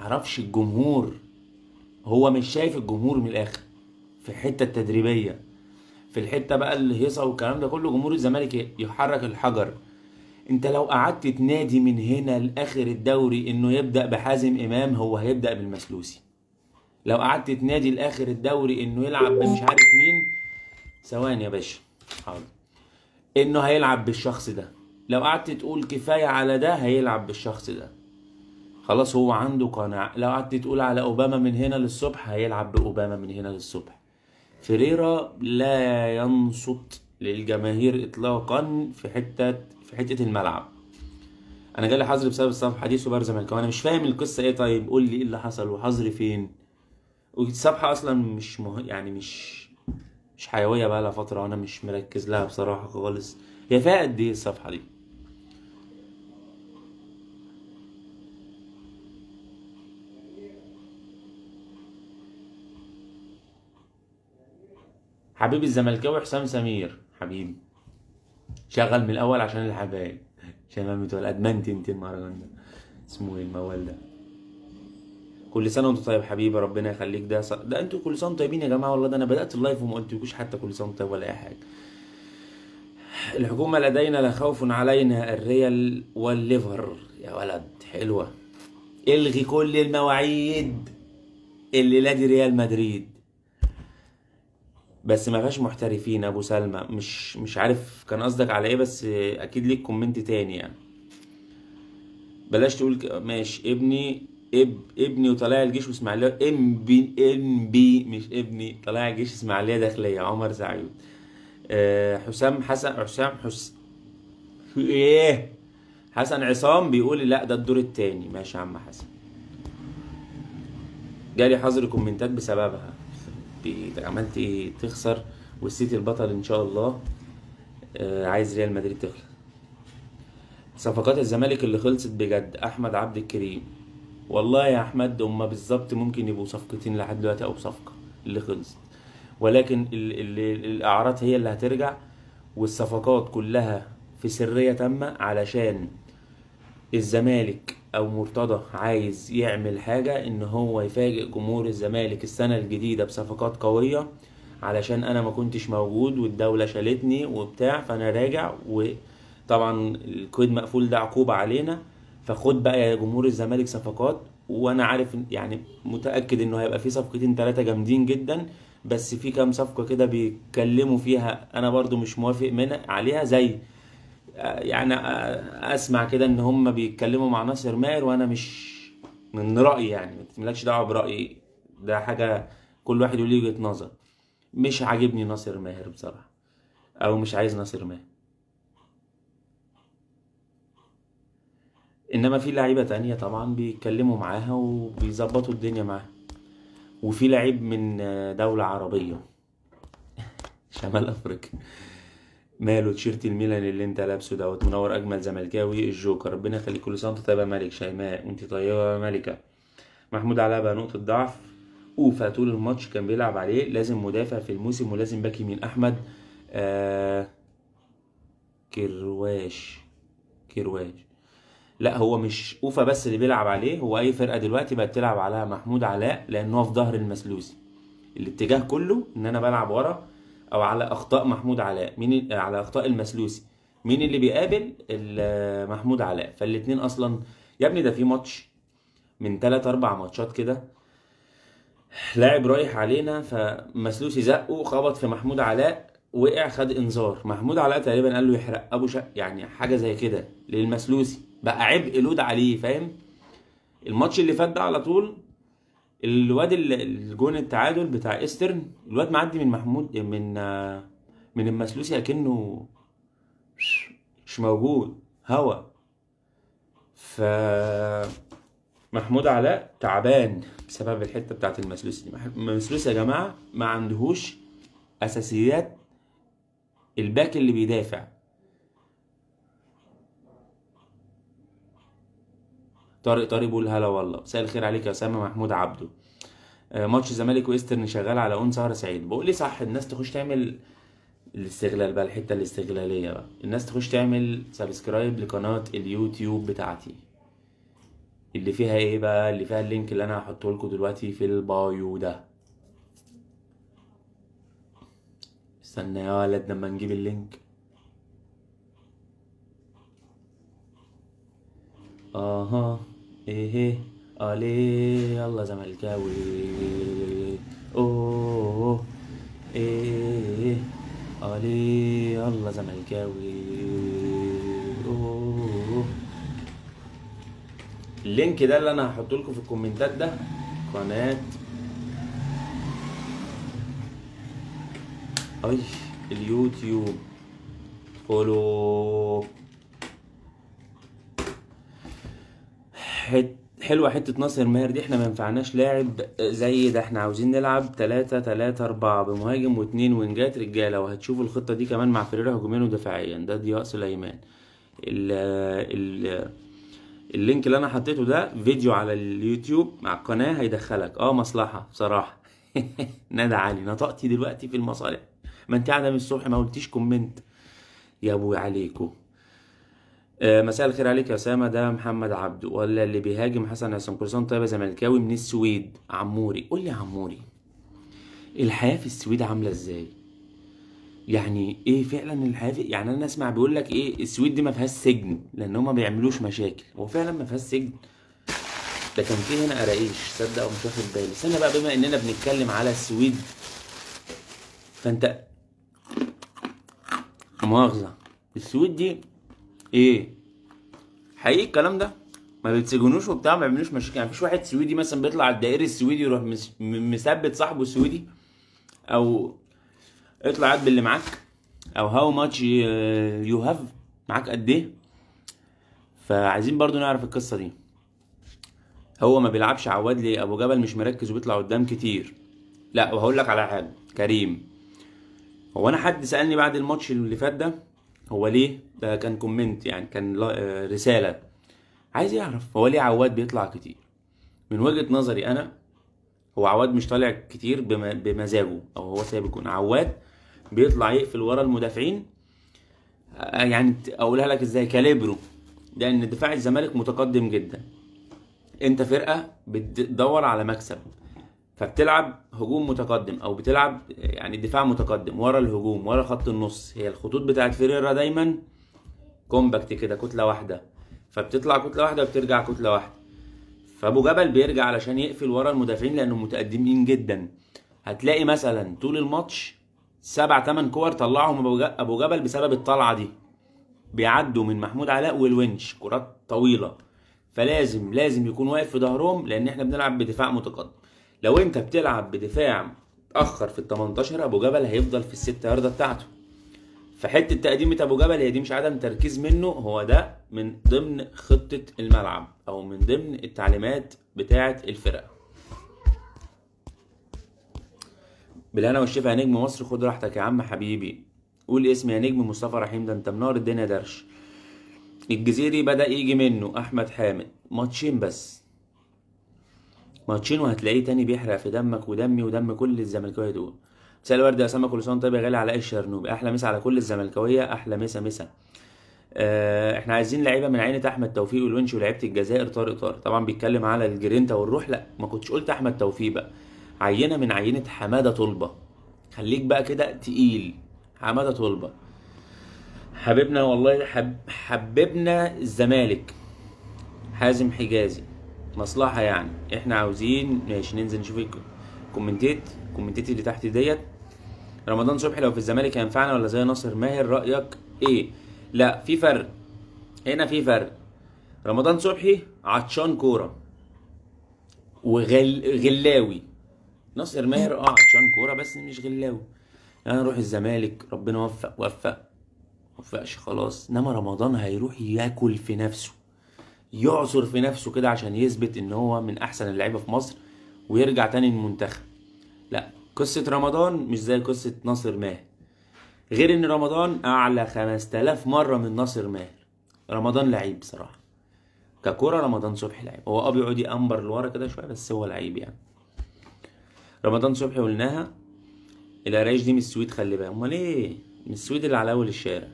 معرفش الجمهور هو مش شايف الجمهور من الاخر في الحته التدريبيه في الحته بقى الهيصه والكلام ده كله جمهور الزمالك يحرك الحجر انت لو قعدت تنادي من هنا لاخر الدوري انه يبدا بحازم امام هو هيبدا بالمسلوسي لو قعدت تنادي لاخر الدوري انه يلعب بمش عارف مين ثواني يا باشا حاضر انه هيلعب بالشخص ده لو قعدت تقول كفايه على ده هيلعب بالشخص ده خلاص هو عنده قناعة لو قعدت تقول على أوباما من هنا للصبح هيلعب بأوباما من هنا للصبح فريرا لا ينصت للجماهير إطلاقا في حتة في حتة الملعب أنا جالي حظر بسبب الصفحة دي سوبر زملكاوي أنا مش فاهم القصة إيه طيب قول لي إيه اللي حصل وحظري فين والصفحة أصلا مش مه... يعني مش مش حيوية بقى لها فترة وأنا مش مركز لها بصراحة خالص هي فيها قد إيه الصفحة دي حبيب الزملكاوي حسام سمير حبيبي شغل من الاول عشان الحبايب عشان ما متولد ادمنت انت المهرجان ده اسمه ايه الموال ده كل سنه وانتم طيب حبيبي ربنا يخليك ده ده انتوا كل سنه وانتم طيبين يا جماعه والله ده انا بدات اللايف وما قلتلكوش حتى كل سنه طيب ولا اي حاجه الحكومه لدينا لا خوف علينا الريال والليفر يا ولد حلوه الغي كل المواعيد اللي لا ريال مدريد بس ما فيهاش محترفين ابو سلمى مش مش عارف كان قصدك على ايه بس اكيد ليك كومنت تاني يعني بلاش تقول ك... ماشي ابني اب ابني وطلائع الجيش واسماعيليه ام بي ام بي مش ابني طلائع الجيش اسماعيليه داخليه عمر سعيد أه حسام حسن حسام حس ايه حسن عصام بيقول لا ده الدور التاني ماشي يا عم حسن جالي حظر كومنتات بسببها عملت إيه؟ تخسر والسيتي البطل ان شاء الله آه، عايز ريال مدريد تخلص صفقات الزمالك اللي خلصت بجد احمد عبد الكريم والله يا احمد هما بالظبط ممكن يبقوا صفقتين لحد دلوقتي او صفقه اللي خلصت ولكن ال ال الاعراض هي اللي هترجع والصفقات كلها في سريه تامه علشان الزمالك او مرتضى عايز يعمل حاجه ان هو يفاجئ جمهور الزمالك السنه الجديده بصفقات قويه علشان انا ما كنتش موجود والدوله شالتني وبتاع فانا راجع وطبعا الكود مقفول ده عقوبه علينا فخد بقى يا جمهور الزمالك صفقات وانا عارف يعني متاكد انه هيبقى في صفقتين تلاتة جامدين جدا بس في كام صفقه كده بيتكلموا فيها انا برضو مش موافق منها عليها زي يعني اسمع كده ان هم بيتكلموا مع ناصر ماهر وانا مش من رايي يعني مالكش دعوه برايي ده حاجه كل واحد وليه وجهه نظر مش عاجبني ناصر ماهر بصراحه او مش عايز ناصر ماهر انما في لعيبه تانية طبعا بيتكلموا معاها وبيظبطوا الدنيا معاها وفي لعيب من دوله عربيه شمال افريقيا ماله تيشيرت الميلان اللي انت لابسه دوت منور اجمل زملكاوي الجوكر ربنا يخليك كل سنه وانت طيبه ملك شيماء وانت طيبه ملكه محمود علاء بقى نقطه ضعف اوفا طول الماتش كان بيلعب عليه لازم مدافع في الموسم ولازم باكي من احمد آه كرواش كرواش لا هو مش اوفا بس اللي بيلعب عليه هو اي فرقه دلوقتي بقت تلعب عليها محمود علاء لان هو في ظهر المسلوسي الاتجاه كله ان انا بلعب ورا او على اخطاء محمود علاء مين على اخطاء المسلوسي مين اللي بيقابل محمود علاء فالاثنين اصلا يا ابني ده في ماتش من 3 4 ماتشات كده لاعب رايح علينا فمسلوسي زقه خبط في محمود علاء وقع خد انذار محمود علاء تقريبا قال له يحرق ابو شق يعني حاجه زي كده للمسلوسي بقى عبء لود عليه فاهم الماتش اللي فات ده على طول الواد الجون التعادل بتاع ايسترن الواد معدي من محمود من من المسلوسي اكنه مش موجود هوا ف محمود علاء تعبان بسبب الحته بتاعت المسلوسي دي المسلوسي يا جماعه ما عندهوش اساسيات الباك اللي بيدافع طارق طارق بيقول هلا والله مساء الخير عليك يا اسامه محمود عبده آه، ماتش زمالك وايسترن شغال على اون سهر سعيد بقول لي صح الناس تخش تعمل الاستغلال بقى الحته الاستغلاليه بقى الناس تخش تعمل سبسكرايب لقناه اليوتيوب بتاعتي اللي فيها ايه بقى اللي فيها اللينك اللي انا هحطه لكم دلوقتي في البايو ده استنى يا ولد لما نجيب اللينك اها ايه, إيه. الي يلا زملكاوي اوه ايه, إيه. الي يلا زملكاوي اوه اللينك ده اللي انا هحطه لكم في الكومنتات ده قناه اي اليوتيوب فولو حت حلوه حته ناصر ماهر دي احنا ما ينفعناش لاعب زي ده احنا عاوزين نلعب 3 3 4 بمهاجم واثنين وينجات رجاله وهتشوفوا الخطه دي كمان مع فريرة هجوميا ودفاعيا ده ضياء سليمان ال ال اللينك اللي انا حطيته ده فيديو على اليوتيوب مع القناه هيدخلك اه مصلحه بصراحه ندى علي نطقتي دلوقتي في المصالح ما انت قاعده من الصبح ما قلتيش كومنت يا ابوي عليكم آه، مساء الخير عليك يا اسامه ده محمد عبده ولا اللي بيهاجم حسن حسن كل سنه طيب زملكاوي من السويد عموري قول لي عموري الحياه في السويد عامله ازاي يعني ايه فعلا الحياه في... يعني انا اسمع بيقول لك ايه السويد دي ما فيهاش سجن لان هم ما بيعملوش مشاكل هو فعلا ما فيهاش سجن ده كان في هنا قراقيش صدق ومش واخد بالي استنى بقى بما اننا بنتكلم على السويد فانت مؤاخذه السويد دي ايه حقيقي الكلام ده ما بتسجنوش وبتاع ما بيعملوش مشاكل يعني مفيش واحد سويدي مثلا بيطلع على الدائري السويدي يروح مثبت صاحبه السويدي او اطلع قد باللي معاك او هاو ماتش يو هاف معاك قد ايه فعايزين برضو نعرف القصه دي هو ما بيلعبش عواد ليه ابو جبل مش مركز وبيطلع قدام كتير لا وهقول لك على حاجه كريم هو انا حد سالني بعد الماتش اللي فات ده هو ليه ده كان كومنت يعني كان آه، رسالة عايز يعرف هو ليه عواد بيطلع كتير من وجهة نظري أنا هو عواد مش طالع كتير بمزاجه أو هو سايب يكون عواد بيطلع يقفل ورا المدافعين آه، يعني أقولها لك إزاي كاليبرو لأن دفاع الزمالك متقدم جدا أنت فرقة بتدور على مكسب فبتلعب هجوم متقدم او بتلعب يعني دفاع متقدم ورا الهجوم ورا خط النص هي الخطوط بتاعت فيريرا دايما كومباكت كده كتله واحده فبتطلع كتله واحده وبترجع كتله واحده فابو جبل بيرجع علشان يقفل ورا المدافعين لانهم متقدمين جدا هتلاقي مثلا طول الماتش سبع تمن كور طلعهم ابو جبل بسبب الطلعه دي بيعدوا من محمود علاء والونش كرات طويله فلازم لازم يكون واقف في ظهرهم لان احنا بنلعب بدفاع متقدم لو انت بتلعب بدفاع متاخر في ال 18 ابو جبل هيفضل في الست يارده بتاعته فحته تقديمه ابو جبل هي دي مش عدم تركيز منه هو ده من ضمن خطه الملعب او من ضمن التعليمات بتاعه الفرقه بالهنا والشفا يا نجم مصر خد راحتك يا عم حبيبي قول اسم يا نجم مصطفى رحيم ده انت منار الدنيا درش الجزيري بدا يجي منه احمد حامد ماتشين بس ماتشين وهتلاقيه تاني بيحرق في دمك ودمي ودم كل الزملكاويه دول مساء الورد يا اسامه كل سنه طيب يا غالي علاء الشرنوبي احلى مسا على كل الزملكاويه احلى مسا مسا آه احنا عايزين لعيبه من عينه احمد توفيق والونش ولعيبه الجزائر طارق طارق طبعا بيتكلم على الجرينتا والروح لا ما كنتش قلت احمد توفيق بقى عينه من عينه حماده طلبه خليك بقى كده تقيل حماده طلبه حبيبنا والله حب حبيبنا الزمالك حازم حجازي مصلحه يعني احنا عاوزين ماشي ننزل نشوف الكومنتات الكومنتات اللي تحت ديت رمضان صبحي لو في الزمالك هينفعنا ولا زي ناصر ماهر رايك ايه لا في فرق هنا في فرق رمضان صبحي عطشان كوره وغلاوي وغل... ناصر ماهر اه عطشان كوره بس مش غلاوي انا اروح الزمالك ربنا وفق وفق وفقش خلاص انما رمضان هيروح ياكل في نفسه يعصر في نفسه كده عشان يثبت ان هو من احسن اللعيبه في مصر ويرجع تاني المنتخب لا قصه رمضان مش زي قصه ناصر ماهر غير ان رمضان اعلى 5000 مره من ناصر ماهر رمضان لعيب بصراحه ككره رمضان صبحي لعيب هو اه بيقعد يأمبر لورا كده شويه بس هو لعيب يعني رمضان صبحي قلناها الاريج دي من السويد خلي بالك امال ايه من السويد اللي على اول الشارع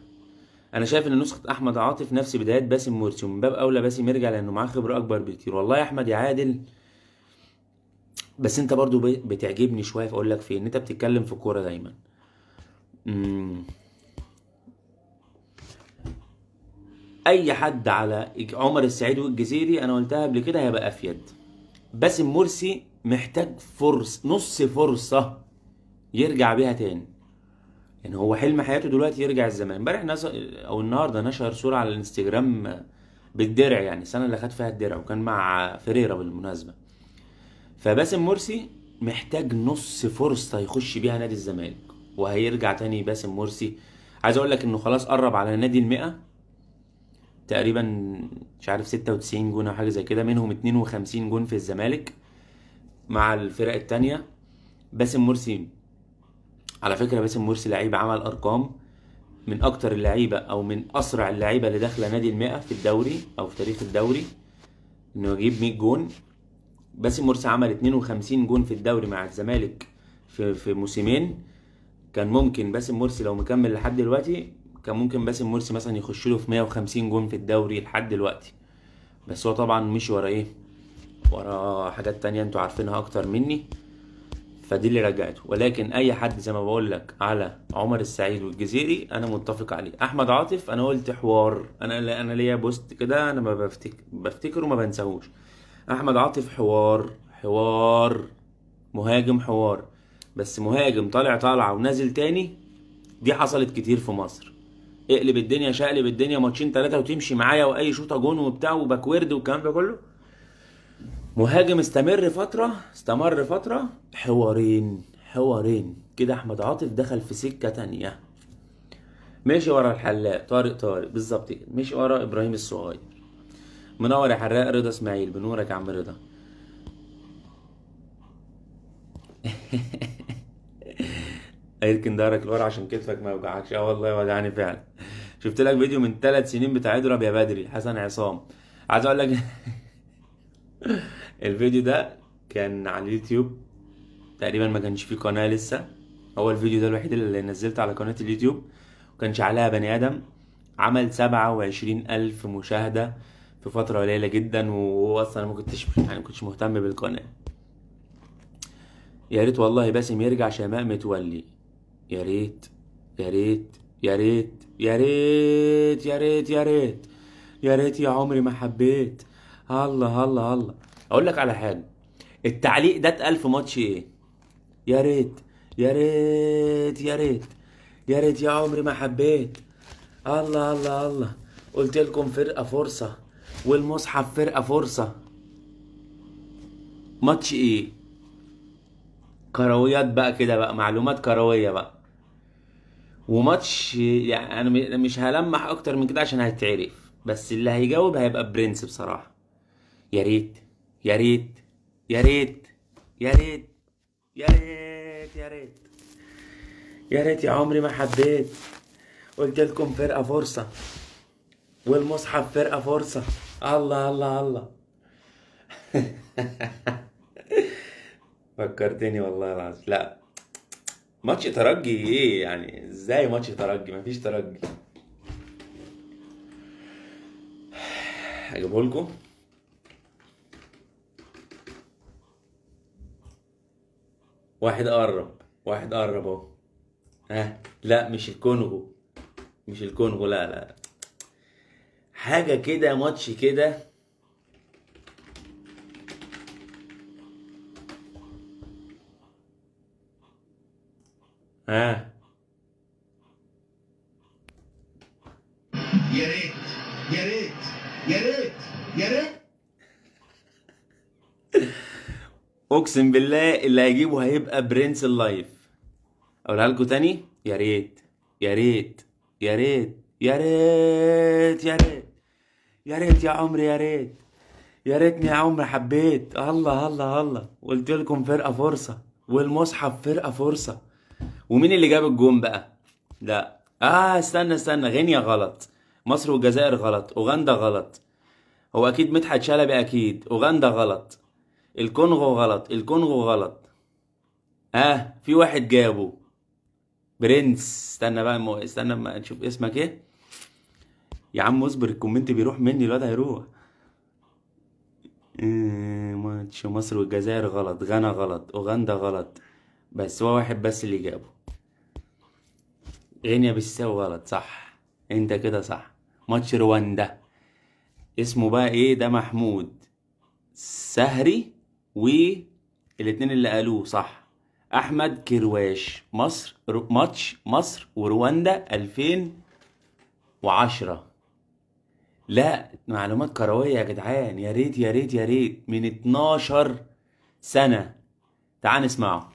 انا شايف ان نسخه احمد عاطف نفس بدايات باسم مرسي ومن باب اولى باسم يرجع لانه معاه خبره اكبر بكتير والله يا احمد يا عادل بس انت برضو بتعجبني شويه فاقول لك فين انت بتتكلم في كوره دايما مم. اي حد على عمر السعيد والجزيري انا قلتها قبل كده هيبقى افيد باسم مرسي محتاج فرص نص فرصه يرجع بيها تاني ان هو حلم حياته دلوقتي يرجع الزمان امبارح نز... او النهارده نشر صوره على الانستجرام بالدرع يعني السنه اللي خد فيها الدرع وكان مع فريرا بالمناسبه فباسم مرسي محتاج نص فرصه يخش بيها نادي الزمالك وهيرجع تاني باسم مرسي عايز اقول لك انه خلاص قرب على نادي المئة تقريبا مش عارف 96 جون او حاجه زي كده منهم 52 جون في الزمالك مع الفرق التانية باسم مرسي على فكره باسم مرسي لعيب عمل ارقام من اكتر اللعيبه او من اسرع اللعيبه اللي داخله نادي المئة في الدوري او في تاريخ الدوري انه يجيب 100 جون باسم مرسي عمل 52 جون في الدوري مع الزمالك في في موسمين كان ممكن باسم مرسي لو مكمل لحد دلوقتي كان ممكن باسم مرسي مثلا يخش له في 150 جون في الدوري لحد دلوقتي بس هو طبعا مشي ورا ايه ورا حاجات تانية انتوا عارفينها اكتر مني فدي اللي رجعته ولكن اي حد زي ما بقول لك على عمر السعيد والجزيري انا متفق عليه احمد عاطف انا قلت حوار انا انا ليا بوست كده انا ما بفتكر بفتكر وما بنساهوش احمد عاطف حوار حوار مهاجم حوار بس مهاجم طالع طالعه ونازل تاني دي حصلت كتير في مصر اقلب الدنيا شقلب الدنيا ماتشين ثلاثه وتمشي معايا واي شوطه جون وبتاع وباكورد والكلام ده كله مهاجم استمر فترة استمر فترة حوارين حوارين كده احمد عاطف دخل في سكة تانية ماشي ورا الحلاق طارق طارق بالظبط كده ماشي ورا ابراهيم الصغير منور يا حراق رضا اسماعيل بنورك يا عم رضا اركن دارك لورا عشان كتفك ما يوجعكش اه والله وجعني فعلا شفت لك فيديو من ثلاث سنين بتاع اضرب يا بدري حسن عصام عايز اقول لك الفيديو ده كان على اليوتيوب تقريبا ما كانش فيه قناه لسه هو الفيديو ده الوحيد اللي نزلته على قناه اليوتيوب وكانش عليها بني ادم عمل سبعة وعشرين ألف مشاهدة في فترة قليلة جدا وهو أصلا ما كنتش يعني كنتش مهتم بالقناة يا ريت والله باسم يرجع شماء متولي يا ريت يا ريت يا ريت يا ريت يا ريت يا ريت يا ريت يا عمري ما حبيت الله الله الله اقول لك على حاجه التعليق ده اتقال في ماتش ايه يا ريت يا ريت يا ريت يا ريت يا عمري ما حبيت الله الله الله قلت لكم فرقه فرصه والمصحف فرقه فرصه ماتش ايه كرويات بقى كده بقى معلومات كرويه بقى وماتش يعني انا مش هلمح اكتر من كده عشان هيتعرف بس اللي هيجاوب هيبقى برنس بصراحه يا ريت يا ريت يا ريت يا ريت يا ريت يا ريت يا ريت يا عمري ما حبيت قلت لكم فرقه فرصه والمصحف فرقه فرصه الله الله الله فكرتني والله العظيم لا ماتش ترجي ايه يعني ازاي ماتش ترجي مفيش ترجي اجيبه لكم واحد قرب واحد قرب اهو ها لا مش الكونغو مش الكونغو لا لا حاجه كده ماتش كده ها اقسم بالله اللي هيجيبه هيبقى برنس اللايف اقولها لكم تاني يا ريت يا ريت يا ريت يا ريت يا ريت يا ريت يا عمري يا ريت يا ريتني يا عمري حبيت الله الله الله قلت لكم فرقه فرصه والمصحف فرقه فرصه ومين اللي جاب الجون بقى لا اه استنى استنى غينيا غلط مصر والجزائر غلط اوغندا غلط هو اكيد مدحت شلبي اكيد اوغندا غلط الكونغو غلط الكونغو غلط ها آه في واحد جابه برنس استنى بقى مو... استنى ما نشوف اسمك ايه يا عم اصبر الكومنت بيروح مني الواد هيروح إيه، ماتش مصر والجزائر غلط غانا غلط اوغندا غلط بس هو واحد بس اللي جابه غينيا بيساو غلط صح انت كده صح ماتش رواندا اسمه بقى ايه ده محمود سهري والاثنين اللي قالوه صح احمد كرواش مصر رو... ماتش مصر ورواندا 2010 لا معلومات كرويه يا جدعان يا ريت يا ريت يا ريت من 12 سنه تعال نسمعه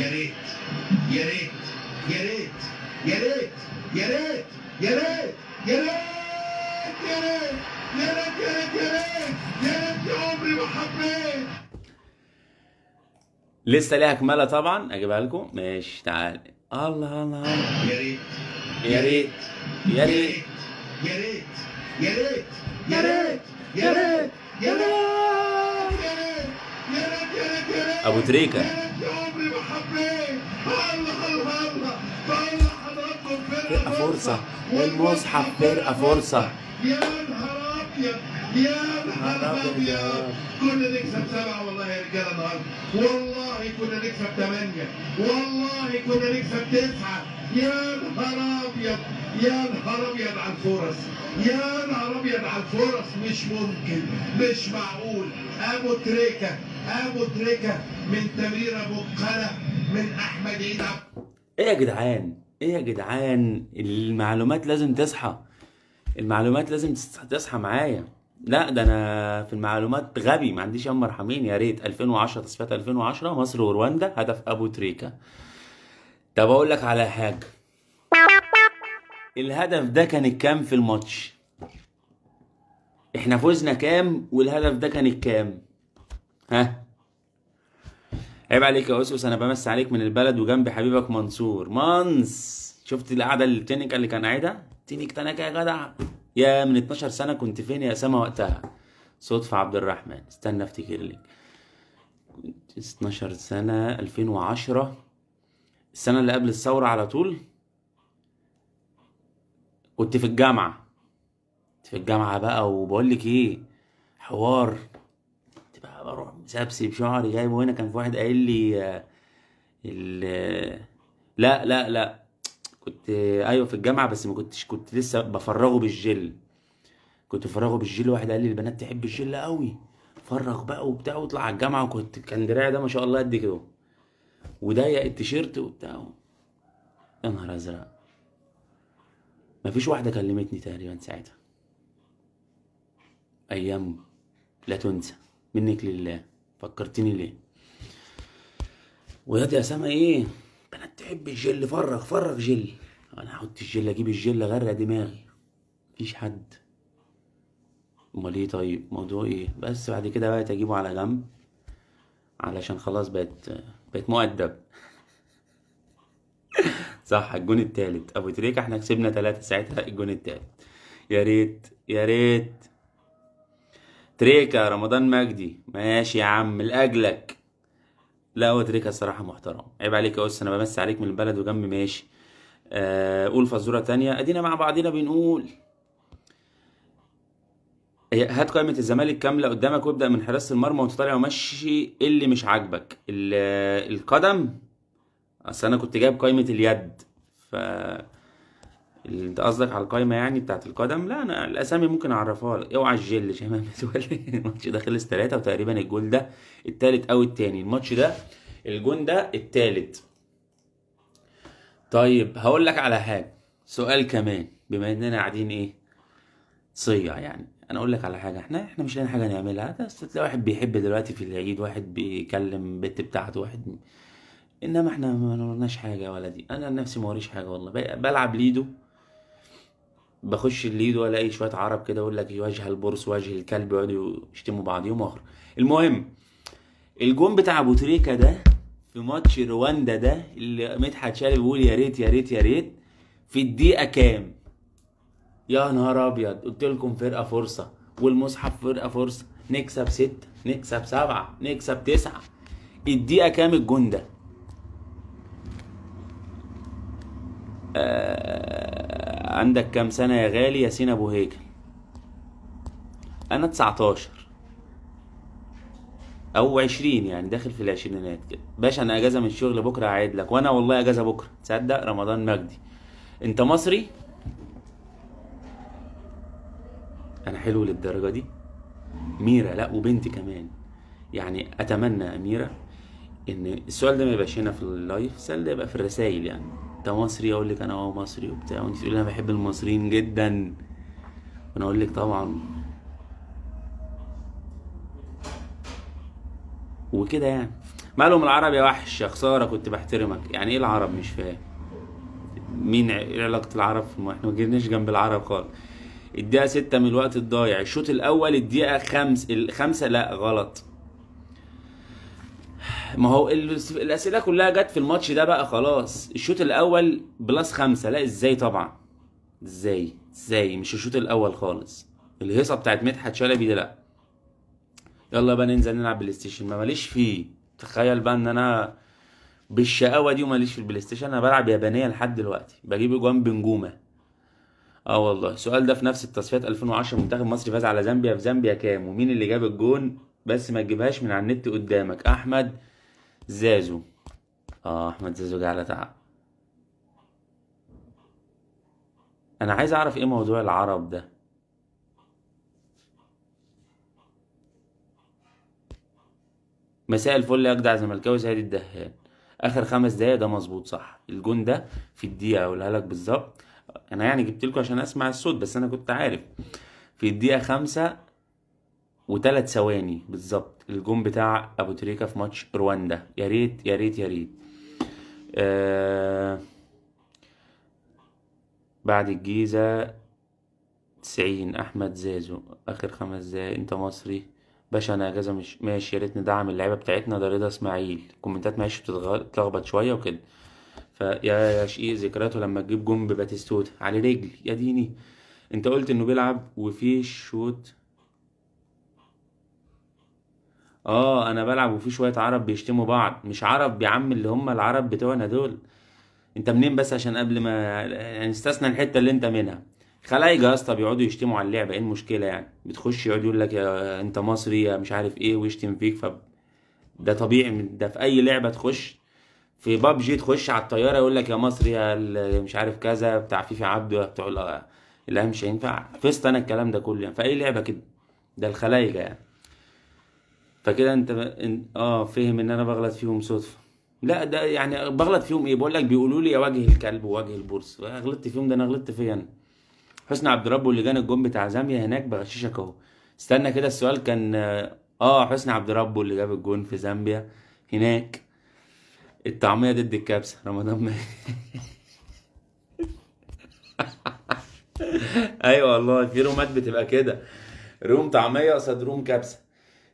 يا ريت يا ريت يا ريت يا ريت يا ريت يا ريت يا ريت لسه ليها كماله طبعا اجيبها لكم ماشي تعال الله الله الله يا ريت يا ريت يا ريت يا ريت يا ريت يا ريت يا ريت يا ريت يا ريت يا ريت يا ريت ابو تريكه يا ريت يا عمري ما حبيت الله الله الله الله حضراتكم فرقه فرصه والمصحف فرقه فرصه يا نهار ابيض يا محمد يا كنا نكسب سبعة والله يا رجالة النهاردة والله كنا نكسب ثمانية والله كنا نكسب تسعة يا نهار أبيض يا نهار أبيض على الفرص يا نهار أبيض على الفرص مش ممكن مش معقول أبو تريكة أبو تريكة من تمريرة متقنة من أحمد عيد إيه يا جدعان؟ إيه يا جدعان؟ المعلومات لازم تصحى المعلومات لازم تصحى معايا لا ده انا في المعلومات غبي ما عنديش يا مرحمين يا ريت 2010 تصفيات 2010 مصر ورواندا هدف ابو تريكا طب اقول لك على حاجه الهدف ده كان الكام في الماتش احنا فوزنا كام والهدف ده كان الكام ها عيب عليك يا اسوس انا بمس عليك من البلد وجنبي حبيبك منصور منص شفت القعده التكنيكال اللي كان قاعدها تنك تنك يا جدع يا من 12 سنه كنت فين يا اسامه وقتها صدفه عبد الرحمن استنى افتكر لك كنت 12 سنه 2010 السنه اللي قبل الثوره على طول كنت في الجامعه كنت في الجامعه بقى وبقول لك ايه حوار كنت بقى بروح مسبسب شعري جايبه هنا كان في واحد قايل لي آه، ال لا لا لا كنت ايوه في الجامعه بس ما كنتش كنت لسه بفرغه بالجل كنت بفرغه بالجل واحد قال لي البنات تحب الجل قوي فرغ بقى وبتاع واطلع على الجامعه وكنت كان دراعي ده ما شاء الله قد كده وضيق التيشيرت وبتاع يا نهار ازرق مفيش واحده كلمتني تقريبا ساعتها ايام لا تنسى منك لله فكرتني ليه وياد يا سما ايه كانت تحب الجل فرغ فرغ جل انا احط الجل اجيب الجل اغرق دماغي مفيش حد امال ايه طيب موضوع ايه بس بعد كده بقى اجيبه على جنب علشان خلاص بقت بقت مؤدب صح الجون التالت ابو تريكه احنا كسبنا تلاتة ساعتها الجون التالت يا ريت يا ريت تريكه رمضان مجدي ماشي يا عم لاجلك لا وادريكا الصراحه محترم عيب عليك يا انا بمس عليك من البلد وجنب ماشي آه قول فزوره تانية ادينا مع بعضنا بنقول هات قائمة الزمالك كاملة قدامك وابدأ من حراسة المرمى وانت طالع ومشي اللي مش عاجبك القدم اصل انا كنت جايب قائمة اليد ف انت قصدك على القايمه يعني بتاعه القدم لا انا الاسامي ممكن اعرفها لك اوعى الجل شباب الماتش ده خلص ثلاثة وتقريبا الجول ده التالت او التاني الماتش ده الجون ده التالت طيب هقول لك على حاجه سؤال كمان بما اننا قاعدين ايه صيع يعني انا اقول لك على حاجه احنا احنا مش لاقيين حاجه نعملها بس تلاقي واحد بيحب دلوقتي في العيد واحد بيكلم بنت بتاعته واحد انما احنا ما نورناش حاجه يا ولدي انا نفسي ما وريش حاجه والله بلعب ليدو بخش الليد والاقي شويه عرب كده يقول لك وجه البرص وجه الكلب يقعدوا يشتموا بعض يوم اخر المهم الجون بتاع ابو تريكا ده في ماتش رواندا ده اللي مدحت شالي بيقول يا ريت يا ريت يا ريت في الدقيقه كام يا نهار ابيض قلت لكم فرقه فرصه والمصحف فرقه فرصه نكسب ستة نكسب سبعة نكسب تسعة الدقيقة كام الجون ده آه عندك كام سنة يا غالي ياسين أبو هيكل أنا تسعتاشر أو عشرين يعني داخل في العشرينات كده باشا أنا أجازة من الشغل بكرة هعيد لك وأنا والله أجازة بكرة تصدق رمضان مجدي أنت مصري أنا حلو للدرجة دي ميرا لا وبنت كمان يعني أتمنى أميرة ان السؤال ده ما يبقاش هنا في اللايف السؤال ده يبقى في الرسايل يعني انت مصري اقول لك انا اه مصري وبتاع وانت تقول انا بحب المصريين جدا وانا اقول لك طبعا وكده يعني مالهم العرب يا وحش يا خساره كنت بحترمك يعني ايه العرب مش فاهم مين ايه علاقه العرب ما احنا ما جبناش جنب العرب خالص الدقيقه ستة من الوقت الضايع الشوط الاول الدقيقه خمس... الخمسه لا غلط ما هو الاسئله كلها جت في الماتش ده بقى خلاص الشوط الاول بلس خمسة لا ازاي طبعا ازاي ازاي مش الشوط الاول خالص الهيصه بتاعت مدحت شلبي ده لا يلا بقى ننزل نلعب بلاي ستيشن ما ماليش فيه تخيل بقى ان انا بالشقاوه دي وماليش في البلاي ستيشن انا بلعب يابانيه لحد دلوقتي بجيب اجوان بنجومه اه والله السؤال ده في نفس التصفيات 2010 منتخب مصر فاز على زامبيا في زامبيا كام ومين اللي جاب الجون بس ما تجيبهاش من على النت قدامك احمد زازو اه احمد زازو جه على تعب انا عايز اعرف ايه موضوع العرب ده مساء الفل يا اجدع زملكاوي سيد الدهان اخر خمس دقايق ده مظبوط صح الجون ده في الدقيقه اقولها لك بالظبط انا يعني جبت لكم عشان اسمع الصوت بس انا كنت عارف في الدقيقه خمسة وثلاث ثواني بالظبط الجون بتاع ابو تريكا في ماتش رواندا يا ريت يا ريت يا ريت آه بعد الجيزة تسعين أحمد زازو آخر خمس دقايق أنت مصري باشا أنا أجازة مش ماشي يا ريت ندعم اللعيبة بتاعتنا ده رضا إسماعيل الكومنتات معلش بتتلخبط شوية وكده فيا يا شقي ذكرياته لما تجيب جون بباتيستوتا على رجل يا ديني أنت قلت إنه بيلعب وفي شوط اه انا بلعب وفي شويه عرب بيشتموا بعض مش عرب يا عم اللي هم العرب بتوعنا دول انت منين بس عشان قبل ما يعني استثنى الحته اللي انت منها خلايجه يا اسطى بيقعدوا يشتموا على اللعبه ايه المشكله يعني بتخش يقعد يقول لك يا انت مصري يا مش عارف ايه ويشتم فيك ف ده طبيعي ده في اي لعبه تخش في بابجي تخش على الطياره يقول لك يا مصري يا مش عارف كذا بتاع فيفي عبده بتاع لا مش هينفع فيست انا الكلام ده كله يعني في اي لعبه كده ده الخلايجه يعني فكده انت اه فهم ان انا بغلط فيهم صدفه لا ده يعني بغلط فيهم ايه بقول لك بيقولوا لي يا وجه الكلب ووجه البورس غلطت فيهم ده انا غلطت فيا انا حسني عبد ربه اللي جان الجون بتاع زامبيا هناك بغششك اهو استنى كده السؤال كان اه حسني عبد ربه اللي جاب الجون في زامبيا هناك الطعميه ضد الكبسه رمضان ما ايوه والله في رومات بتبقى كده روم طعميه قصاد روم كبسه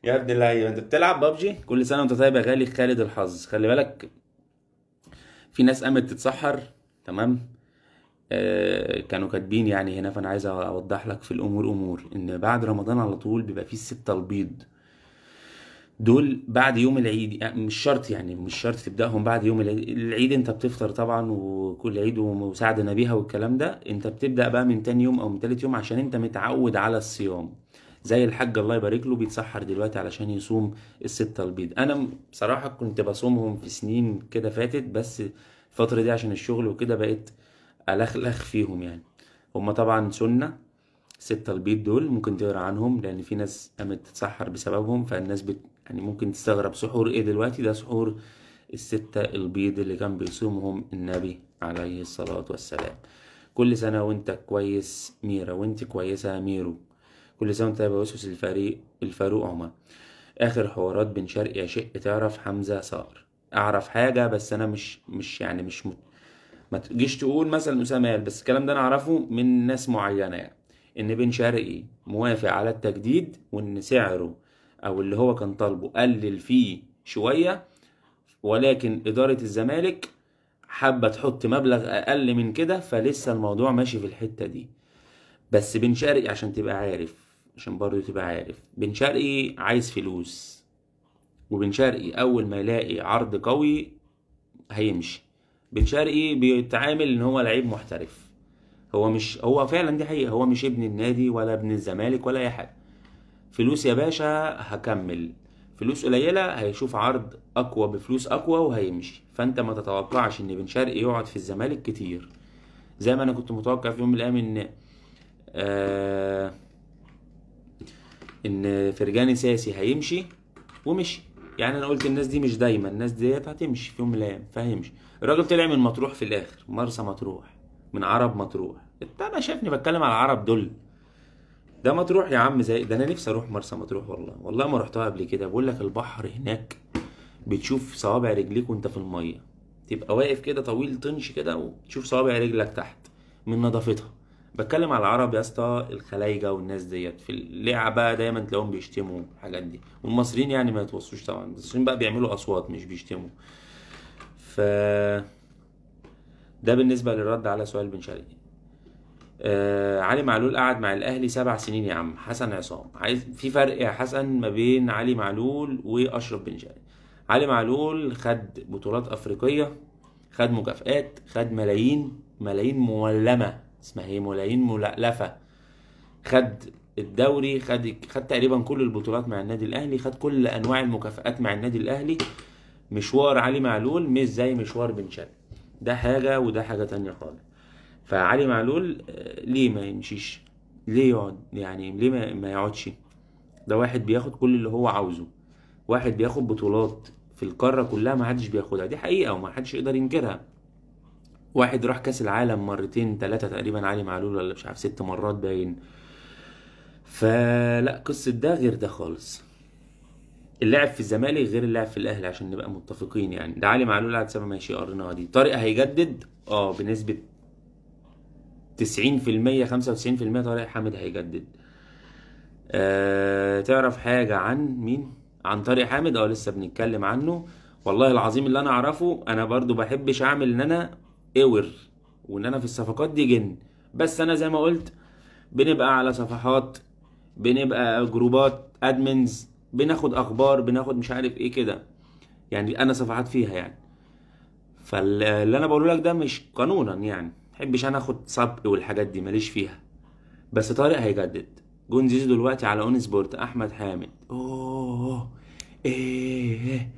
يا ابن اللعيبه انت بتلعب ببجي كل سنه وانت طيب يا غالي خالد الحظ خلي بالك في ناس قامت تتسحر تمام آه كانوا كاتبين يعني هنا فانا عايز اوضح لك في الامور امور ان بعد رمضان على طول بيبقى فيه الستة البيض دول بعد يوم العيد آه، مش شرط يعني مش شرط تبداهم بعد يوم العيد العيد انت بتفطر طبعا وكل عيد ومساعده نبيها والكلام ده انت بتبدا بقى من تاني يوم او من تالت يوم عشان انت متعود على الصيام زي الحاج الله يبارك له بيتسحر دلوقتي علشان يصوم الستة البيض انا بصراحة كنت بصومهم في سنين كده فاتت بس الفترة دي عشان الشغل وكده بقيت الخلخ فيهم يعني هما طبعا سنة ستة البيض دول ممكن تقرا عنهم لان في ناس قامت تتسحر بسببهم فالناس بت... يعني ممكن تستغرب سحور ايه دلوقتي ده سحور الستة البيض اللي كان بيصومهم النبي عليه الصلاة والسلام كل سنة وانت كويس ميرا وانت كويسة ميرو كل سنة وانت وسوس الفريق الفاروق عمر آخر حوارات بين شرقي يا شق تعرف حمزة صقر أعرف حاجة بس أنا مش مش يعني مش مت... ما تجيش تقول مثلا أسامة بس الكلام ده أنا أعرفه من ناس معينة يعني إن بن شرقي موافق على التجديد وإن سعره أو اللي هو كان طالبه قلل فيه شوية ولكن إدارة الزمالك حابة تحط مبلغ أقل من كده فلسه الموضوع ماشي في الحتة دي بس بن شرقي عشان تبقى عارف عشان برضو تبقى عارف بن شرقي عايز فلوس وبن شرقي اول ما يلاقي عرض قوي هيمشي بن شرقي بيتعامل ان هو لعيب محترف هو مش هو فعلا دي حقيقه هو مش ابن النادي ولا ابن الزمالك ولا اي حاجه فلوس يا باشا هكمل فلوس قليله هيشوف عرض اقوى بفلوس اقوى وهيمشي فانت ما تتوقعش ان بن شرقي يقعد في الزمالك كتير زي ما انا كنت متوقع في يوم من الايام ان آه ان فرجاني ساسي هيمشي ومشي يعني انا قلت الناس دي مش دايما الناس ديت هتمشي في يوم من الايام فهيمشي الراجل طلع من مطروح في الاخر مرسى مطروح من عرب مطروح انت انا شافني بتكلم على العرب دول ده مطروح يا عم زي ده انا نفسي اروح مرسى مطروح والله والله ما رحتها قبل كده بقول لك البحر هناك بتشوف صوابع رجليك وانت في الميه تبقى واقف كده طويل طنش كده وتشوف صوابع رجلك تحت من نظافتها بتكلم على العرب يا اسطى الخلايجه والناس ديت في اللعب بقى دايما تلاقيهم بيشتموا الحاجات دي والمصريين يعني ما يتوصوش طبعا المصريين بقى بيعملوا اصوات مش بيشتموا ف ده بالنسبه للرد على سؤال بن شرقي آه علي معلول قعد مع الاهلي سبع سنين يا عم حسن عصام عايز في فرق يا حسن ما بين علي معلول واشرف بن شرقي علي معلول خد بطولات افريقيه خد مكافئات خد ملايين ملايين مولمه اسمها ايه ملايين ملألفه خد الدوري خد خد تقريبا كل البطولات مع النادي الاهلي خد كل انواع المكافئات مع النادي الاهلي مشوار علي معلول مش زي مشوار بن شرقي ده حاجه وده حاجه تانية خالص فعلي معلول آه، ليه ما يمشيش ليه يقعد يعني ليه ما, ما يقعدش ده واحد بياخد كل اللي هو عاوزه واحد بياخد بطولات في القاره كلها ما حدش بياخدها دي حقيقه وما حدش يقدر ينكرها واحد راح كاس العالم مرتين ثلاثة تقريبا علي معلول ولا مش عارف ست مرات باين فلا قصة ده غير ده خالص اللاعب في الزمالك غير اللاعب في الاهلي عشان نبقى متفقين يعني ده علي معلول قعد سبع ماشي قرينا دي طارق هيجدد اه بنسبة 90% 95% طارق حامد هيجدد أه تعرف حاجة عن مين؟ عن طارق حامد اه لسه بنتكلم عنه والله العظيم اللي انا اعرفه انا برضو بحبش اعمل ان انا اور وان انا في الصفقات دي جن بس انا زي ما قلت بنبقى على صفحات بنبقى جروبات ادمنز بناخد اخبار بناخد مش عارف ايه كده يعني انا صفحات فيها يعني فاللي انا بقوله لك ده مش قانونا يعني محبش انا اخد سب والحاجات دي ماليش فيها بس طارق هيجدد جون زيزو دلوقتي على اون سبورت احمد حامد اوه ايه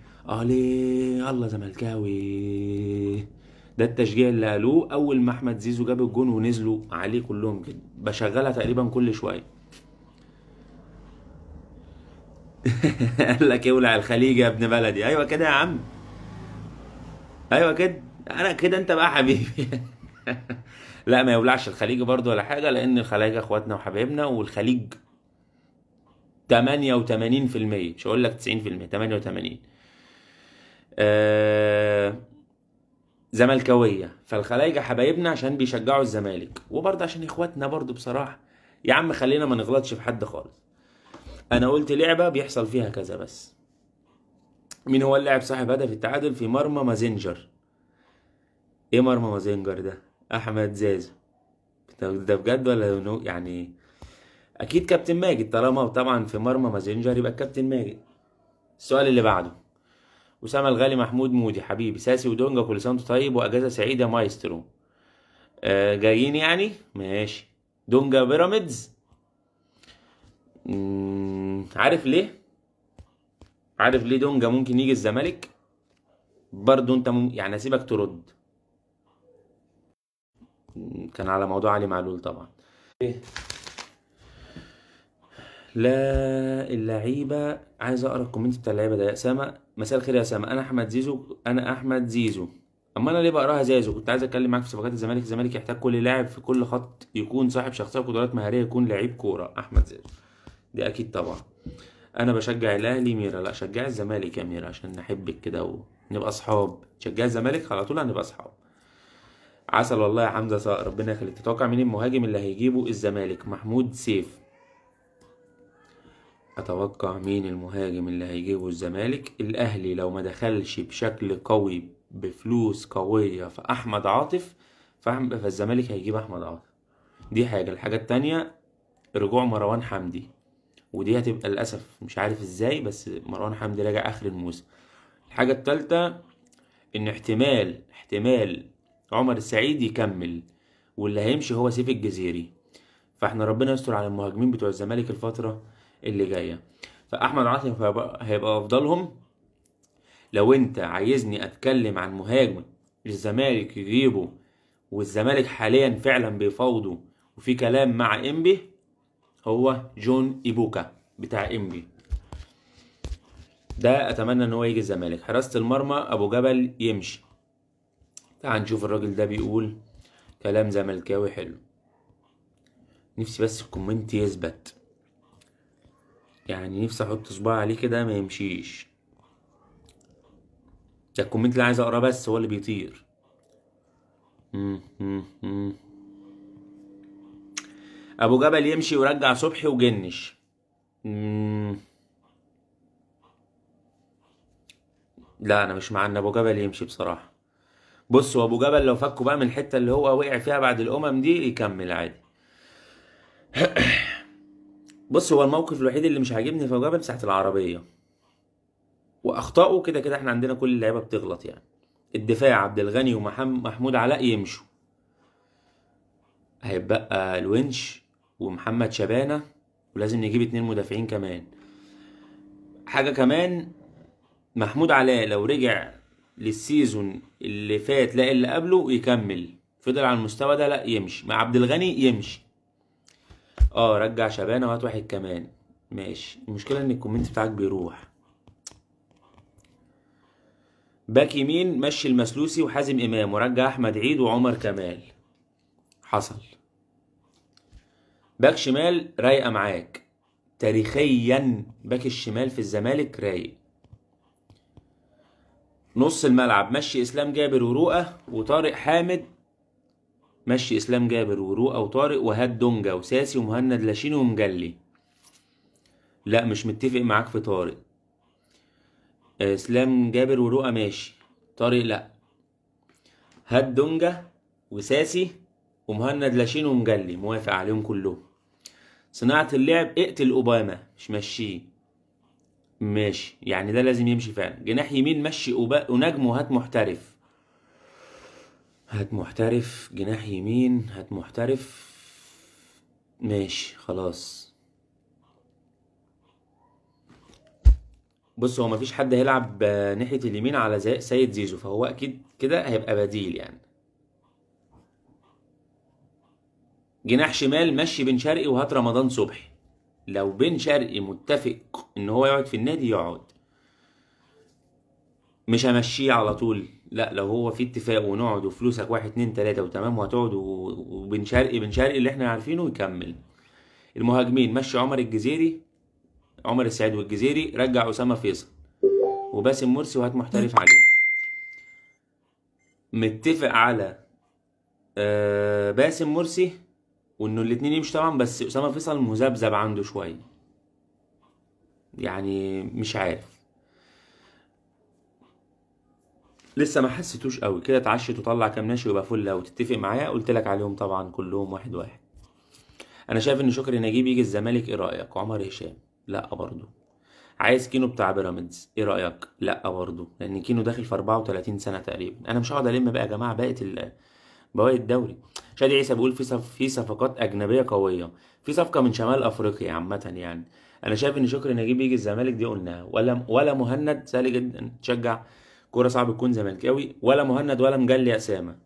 ليه الله زملكاوي ده التشجيع اللي قالوه اول ما احمد زيزو جاب الجون ونزلوا عليه كلهم كده بشغلها تقريبا كل شويه قال لك اولع الخليج يا ابن بلدي ايوه كده يا عم ايوه كده انا كده انت بقى حبيبي لا ما يولعش الخليج برضه ولا حاجه لان الخليج اخواتنا وحبايبنا والخليج 88% مش هقول لك 90% 88 آه زملكاويه فالخلايجه حبايبنا عشان بيشجعوا الزمالك وبرضه عشان اخواتنا برضه بصراحه يا عم خلينا ما نغلطش في حد خالص انا قلت لعبه بيحصل فيها كذا بس مين هو اللاعب صاحب هدف التعادل في مرمى مازنجر ايه مرمى مازنجر ده احمد زازو ده بجد ولا يعني اكيد كابتن ماجد طالما طبعا في مرمى مازنجر يبقى كابتن ماجد السؤال اللي بعده أسامة الغالي محمود مودي حبيبي ساسي ودونجا كل سنة طيب وأجازة سعيدة مايسترو آه جايين يعني ماشي دونجا بيراميدز عارف ليه عارف ليه دونجا ممكن يجي الزمالك برضو انت مم... يعني اسيبك ترد كان على موضوع علي معلول طبعا لا اللعيبه عايز اقرا الكومنت بتاع اللعيبه ده يا اسامه مساء الخير يا اسامه انا احمد زيزو انا احمد زيزو اما انا ليه بقراها زيزو كنت عايز اتكلم معاك في صفقات الزمالك الزمالك يحتاج كل لاعب في كل خط يكون صاحب شخصيه وقدرات مهاريه يكون لعيب كوره احمد زيزو دي اكيد طبعا انا بشجع الاهلي ميرا لا شجع الزمالك يا ميرا عشان نحبك كده ونبقى اصحاب شجع الزمالك على طول هنبقى اصحاب عسل والله يا حمزه ربنا يخليك تتوقع مين المهاجم اللي هيجيبه الزمالك محمود سيف اتوقع مين المهاجم اللي هيجيبه الزمالك الاهلي لو ما دخلش بشكل قوي بفلوس قويه في احمد عاطف فالزمالك هيجيب احمد عاطف دي حاجه الحاجه التانية رجوع مروان حمدي ودي هتبقى للاسف مش عارف ازاي بس مروان حمدي راجع اخر الموسم الحاجه التالتة ان احتمال احتمال عمر السعيد يكمل واللي هيمشي هو سيف الجزيري فاحنا ربنا يستر على المهاجمين بتوع الزمالك الفتره اللي جايه فاحمد عاطف هيبقى افضلهم لو انت عايزني اتكلم عن مهاجم الزمالك يجيبه والزمالك حاليا فعلا بيفاوضه وفي كلام مع انبي هو جون ايبوكا بتاع انبي ده اتمنى ان هو يجي الزمالك حراسه المرمى ابو جبل يمشي تعال نشوف الراجل ده بيقول كلام زملكاوي حلو نفسي بس الكومنت يثبت يعني نفسي احط صباعي عليه كده ما يمشيش ده الكومنت اللي عايز اقراه بس هو اللي بيطير ابو جبل يمشي ويرجع صبحي وجنش لا انا مش مع ان ابو جبل يمشي بصراحه بصوا ابو جبل لو فكوا بقى من الحته اللي هو وقع فيها بعد الامم دي يكمل عادي بص هو الموقف الوحيد اللي مش عاجبني في جبل ساعه العربيه واخطائه كده كده احنا عندنا كل اللعيبه بتغلط يعني الدفاع عبد الغني ومحمود علاء يمشوا هيبقى الونش ومحمد شبانه ولازم نجيب اتنين مدافعين كمان حاجه كمان محمود علاء لو رجع للسيزون اللي فات لا اللي قبله يكمل فضل على المستوى ده لا يمشي مع عبد الغني يمشي اه رجع شبانه وهات واحد كمان ماشي المشكله ان الكومنت بتاعك بيروح باك يمين مشي المسلوسي وحازم امام ورجع احمد عيد وعمر كمال حصل باك شمال رايقه معاك تاريخيا باك الشمال في الزمالك رايق نص الملعب مشي اسلام جابر ورؤى وطارق حامد مشي اسلام جابر ورؤى وطارق وهات دونجا وساسي ومهند لاشين ومجلي لا مش متفق معاك في طارق آه، اسلام جابر ورؤى ماشي طارق لا هات دونجا وساسي ومهند لاشين ومجلي موافق عليهم كلهم صناعة اللعب اقتل اوباما مش مشيه ماشي يعني ده لازم يمشي فعلا جناح يمين مشي أوبا... ونجم وهات محترف هات محترف جناح يمين هات محترف ماشي خلاص بص هو مفيش حد هيلعب ناحية اليمين على سيد زيزو فهو أكيد كده هيبقى بديل يعني جناح شمال مشي بن شرقي وهات رمضان صبحي لو بن شرقي متفق ان هو يقعد في النادي يقعد مش همشيه على طول لا لو هو في اتفاق ونقعد وفلوسك واحد اتنين تلاته وتمام وهتقعد وبن شرقي بن شرقي اللي احنا عارفينه يكمل المهاجمين مشي عمر الجزيري عمر السعيد والجزيري رجع اسامه فيصل وباسم مرسي وهات محترف عليه متفق على آه، باسم مرسي وانه الاتنين يمشوا طبعا بس اسامه فيصل مذبذب عنده شويه يعني مش عارف لسه ما حسيتوش قوي كده اتعشيت وطلع كام ناشي ويبقى فل لو تتفق معايا قلت لك عليهم طبعا كلهم واحد واحد انا شايف ان شكري نجيب يجي الزمالك ايه رايك عمر هشام لا برضه عايز كينو بتاع بيراميدز ايه رايك لا برضه لان كينو داخل في 34 سنه تقريبا انا مش هقعد الم بقى يا جماعه بقت ال... بواقي الدوري شادي عيسى بيقول في صف... في صفقات اجنبيه قويه في صفقه من شمال افريقيا عامه يعني انا شايف ان شكري نجيب يجي الزمالك دي قلناها ولا ولا مهند سهل جدا تشجع كوره صعب تكون زملكاوي ولا مهند ولا مجلي اسامه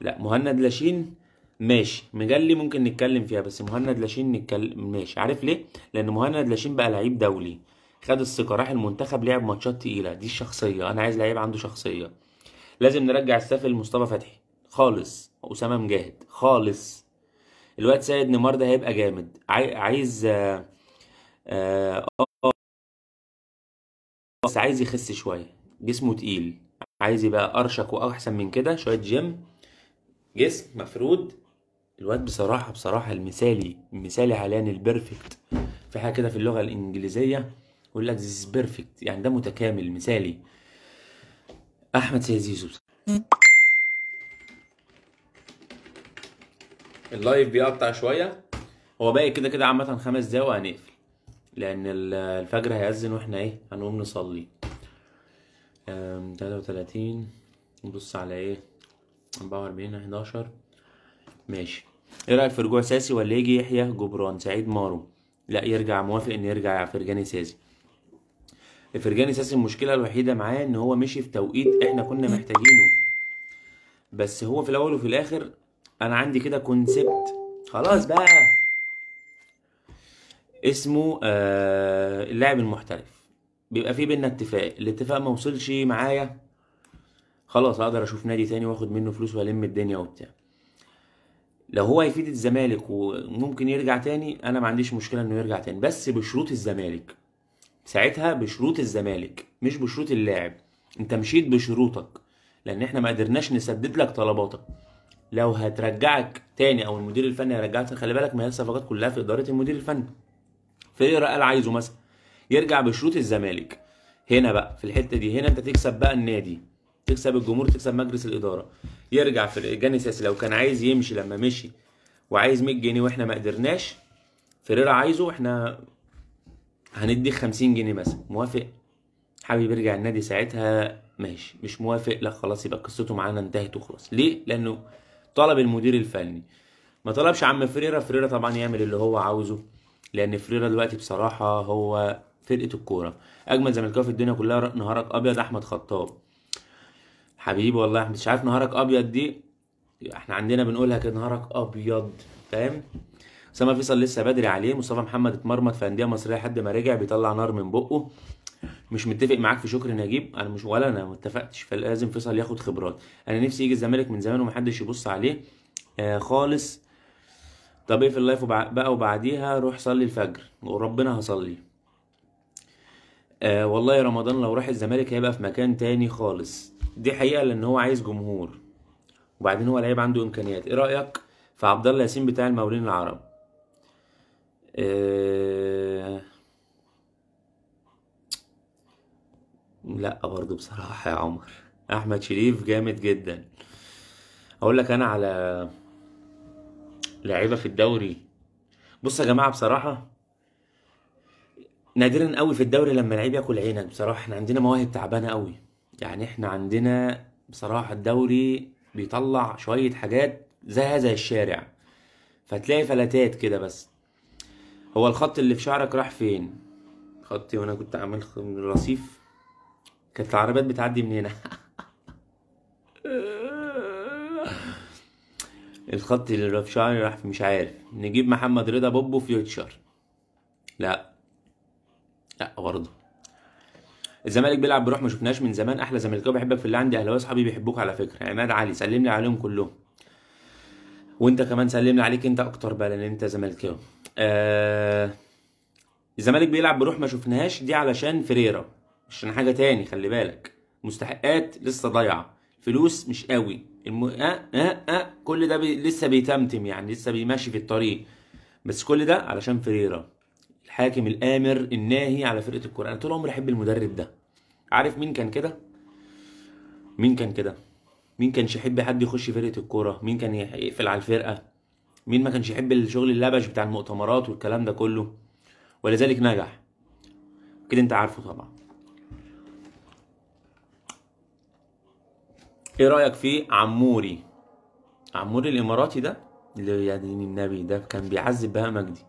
لا مهند لاشين ماشي مجلي ممكن نتكلم فيها بس مهند لاشين نتكلم ماشي عارف ليه لان مهند لاشين بقى لعيب دولي خد الثقه راح المنتخب لعب ماتشات تقيله دي الشخصيه انا عايز لعيب عنده شخصيه لازم نرجع السافل لمصطفى فتحي خالص اسامه مجاهد خالص الوقت سيد نيمار ده هيبقى جامد عايز آه آه بس عايز يخس شويه جسمه تقيل عايز يبقى ارشك واحسن من كده شويه جيم جسم مفرود الواد بصراحه بصراحه المثالي المثالي حاليا البرفكت في حاجه كده في اللغه الانجليزيه يقول لك ذيس بيرفكت يعني ده متكامل مثالي احمد سيد زيزو اللايف بيقطع شويه هو باقي كده كده عامه خمس دقايق وهنقفل لان الفجر هيأذن واحنا ايه هنقوم نصلي تلاتة وتلاتين نبص على ايه أربعة وأربعين حداشر ماشي ايه رأيك في رجوع ساسي ولا يجي يحيى جبران سعيد مارو لا يرجع موافق ان يرجع فرجاني ساسي فرجاني ساسي المشكلة الوحيدة معاه ان هو مشي في توقيت احنا كنا محتاجينه بس هو في الاول وفي الاخر انا عندي كده كونسبت خلاص بقى اسمه آه اللاعب المحترف بيبقى في بينا اتفاق الاتفاق ما وصلش معايا خلاص هقدر اشوف نادي تاني واخد منه فلوس والم الدنيا وبتاع لو هو هيفيد الزمالك وممكن يرجع تاني انا ما عنديش مشكله انه يرجع تاني بس بشروط الزمالك ساعتها بشروط الزمالك مش بشروط اللاعب انت مشيت بشروطك لان احنا ما قدرناش نسدد لك طلباتك لو هترجعك تاني او المدير الفني هيرجعك خلي بالك ما هي الصفقات كلها في اداره المدير الفني فريق إيه قال عايزه مثلا يرجع بشروط الزمالك هنا بقى في الحته دي هنا انت تكسب بقى النادي تكسب الجمهور تكسب مجلس الاداره يرجع في جاني السياسي لو كان عايز يمشي لما مشي وعايز 100 جنيه واحنا ما قدرناش فريرا عايزه احنا هنديك 50 جنيه مثلا موافق حابب يرجع النادي ساعتها ماشي مش موافق لا خلاص يبقى قصته معانا انتهت وخلاص ليه لانه طلب المدير الفني ما طلبش عم فريرا فريرا طبعا يعمل اللي هو عاوزه لان فريرا دلوقتي بصراحه هو فرقه الكوره اجمل زملكاوي في الدنيا كلها نهارك ابيض احمد خطاب حبيبي والله مش عارف نهارك ابيض دي احنا عندنا بنقولها كده نهارك ابيض فاهم اسامه فيصل لسه بدري عليه مصطفى محمد اتمرمط في انديه مصريه لحد ما رجع بيطلع نار من بقه مش متفق معاك في شكر نجيب انا مش ولا انا متفقتش فلازم فيصل ياخد خبرات انا نفسي يجي الزمالك من زمان ومحدش يبص عليه آه خالص طب ايه في اللايف بقى وبعديها روح صلي الفجر وربنا هصلي آه والله رمضان لو راح الزمالك هيبقى في مكان تاني خالص دي حقيقه لان هو عايز جمهور وبعدين هو لعيب عنده امكانيات ايه رايك في عبد الله ياسين بتاع المولين العرب آه لا برضه بصراحه يا عمر احمد شريف جامد جدا اقول لك انا على لعيبه في الدوري بص يا جماعه بصراحه نادرا قوي في الدوري لما لعيب ياكل عينك بصراحه احنا عندنا مواهب تعبانه قوي يعني احنا عندنا بصراحه الدوري بيطلع شويه حاجات زيها زي الشارع فتلاقي فلاتات كده بس هو الخط اللي في شعرك راح فين خطي وانا كنت عامل رصيف كانت العربيات بتعدي من هنا الخط اللي في شعري راح مش عارف نجيب محمد رضا بوبو فيوتشر لا لا برضه الزمالك بيلعب بروح ما شفناش من زمان احلى زمالك بحبك في اللي عندي اهلاويه اصحابي بيحبوك على فكره عماد علي سلم لي عليهم كلهم وانت كمان سلم لي عليك انت اكتر بقى لان انت زملكاوي آه الزمالك بيلعب بروح ما شفناهاش دي علشان فريرا مش عشان حاجه تاني خلي بالك مستحقات لسه ضايعه فلوس مش قوي الم... آه آه آه كل ده بي... لسه بيتمتم يعني لسه بيمشي في الطريق بس كل ده علشان فريرا الحاكم الامر الناهي على فرقه الكوره انا طول عمري احب المدرب ده عارف مين كان كده مين كان كده مين كانش يحب حد يخش فرقه الكوره مين كان يقفل على الفرقه مين ما كانش يحب الشغل اللبش بتاع المؤتمرات والكلام ده كله ولذلك نجح كده انت عارفه طبعا ايه رايك في عموري عموري الاماراتي ده اللي يعني النبي ده كان بيعذب بهاء مجدي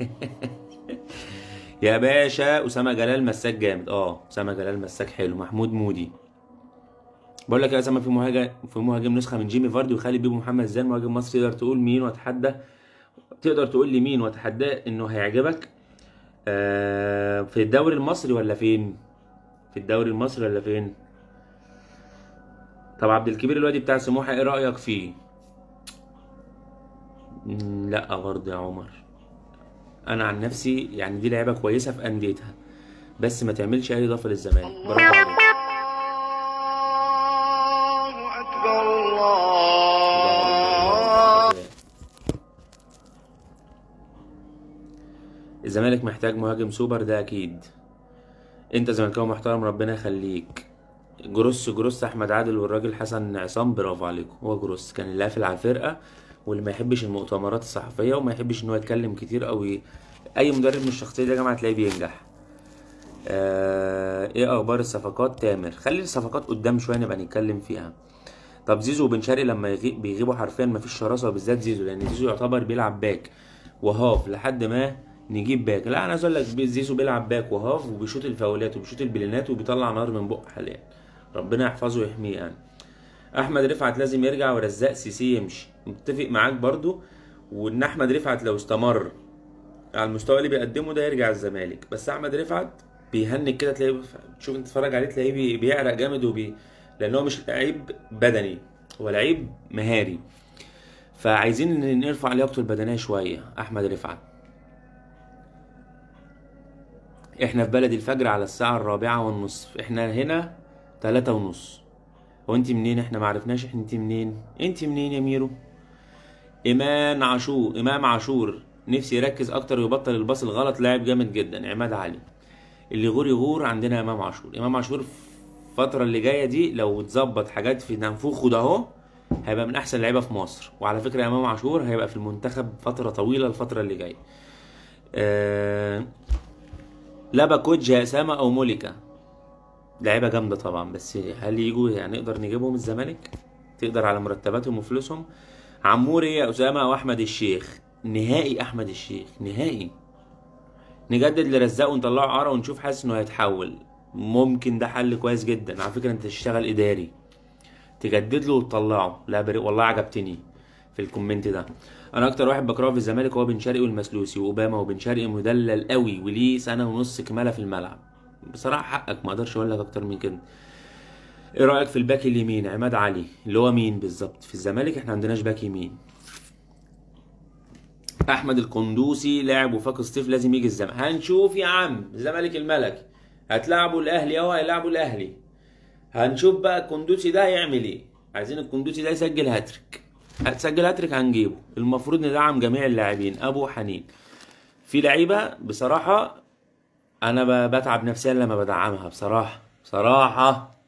يا باشا اسامه جلال مساك جامد اه اسامه جلال مساك حلو محمود مودي بقول لك يا اسامه في مهاجم في مهاجم نسخه من جيمي فاردي وخالد بيبو محمد زين مهاجم مصري تقدر تقول مين واتحدى تقدر تقول لي مين واتحداه انه هيعجبك آه في الدوري المصري ولا فين في الدوري المصري ولا فين طب عبد الكبير الوادي بتاع سموحه ايه رايك فيه لا برضه يا عمر انا عن نفسي يعني دي لعيبه كويسه في انديتها بس ما تعملش اي اضافه للزمالك برافو عليك الله اكبر الله الزمالك محتاج مهاجم سوبر ده اكيد انت زملكاوي محترم ربنا يخليك جروس جروس احمد عادل والراجل حسن عصام برافو عليكم هو جروس كان اللي قافل على الفرقه واللي ما يحبش المؤتمرات الصحفيه وما يحبش ان هو يتكلم كتير قوي اي مدرب من الشخصيه دي يا جماعه تلاقيه بينجح آه ايه اخبار الصفقات تامر خلي الصفقات قدام شويه نبقى نتكلم فيها طب زيزو وبن شرقي لما بيغيبوا حرفيا مفيش شراسه وبالذات زيزو لان زيزو يعتبر بيلعب باك وهاف لحد ما نجيب باك لا انا عايز اقول لك زيزو بيلعب باك وهاف وبيشوط الفاولات وبيشوط البلينات وبيطلع نار من بقه حاليا ربنا يحفظه ويحميه يعني احمد رفعت لازم يرجع ورزاق سيسي يمشي متفق معاك برضو وان احمد رفعت لو استمر على المستوى اللي بيقدمه ده يرجع الزمالك بس احمد رفعت بيهنج كده تلاقيه تشوف انت تتفرج عليه تلاقيه بيعرق جامد وبي لان هو مش لعيب بدني هو لعيب مهاري فعايزين نرفع لياقته البدنيه شويه احمد رفعت احنا في بلد الفجر على الساعه الرابعه والنصف احنا هنا تلاتة ونص هو انت منين احنا معرفناش انت منين انت منين يا ميرو إيمان عاشور إمام عاشور نفسي يركز أكتر ويبطل الباص الغلط لاعب جامد جدا عماد علي اللي غور يغور عندنا إمام عاشور إمام عاشور الفترة اللي جاية دي لو اتظبط حاجات في نفوخه ده أهو هيبقى من أحسن لعيبة في مصر وعلى فكرة إمام عاشور هيبقى في المنتخب فترة طويلة الفترة اللي جاية آه لابا كوتش يا أسامة أو موليكا لعيبة جامدة طبعا بس هل يجوا يعني نقدر نجيبهم الزمالك؟ تقدر على مرتباتهم وفلوسهم؟ عموري يا اسامه واحمد الشيخ نهائي احمد الشيخ نهائي نجدد لرزاق ونطلعه عارة ونشوف حاسس انه هيتحول ممكن ده حل كويس جدا على فكره انت تشتغل اداري تجدد له وتطلعه لا بريق والله عجبتني في الكومنت ده انا اكتر واحد بكرهه في الزمالك هو بن شرقي والمسلوسي واوباما وبن شرقي مدلل قوي وليه سنه ونص كماله في الملعب بصراحه حقك ما اقدرش اقول لك اكتر من كده ايه رايك في الباك اليمين عماد علي اللي هو مين بالظبط في الزمالك احنا عندناش باك يمين احمد القندوسي لاعب وفاق الصيف لازم يجي الزمالك هنشوف يا عم الزمالك الملك هتلاعبوا الاهلي اهو هيلاعبوا الاهلي هنشوف بقى القندوسي ده هيعمل ايه عايزين القندوسي ده يسجل هاتريك هتسجل هاتريك هنجيبه المفروض ندعم جميع اللاعبين ابو حنين في لعيبه بصراحه انا بتعب نفسيا لما بدعمها بصراحه بصراحه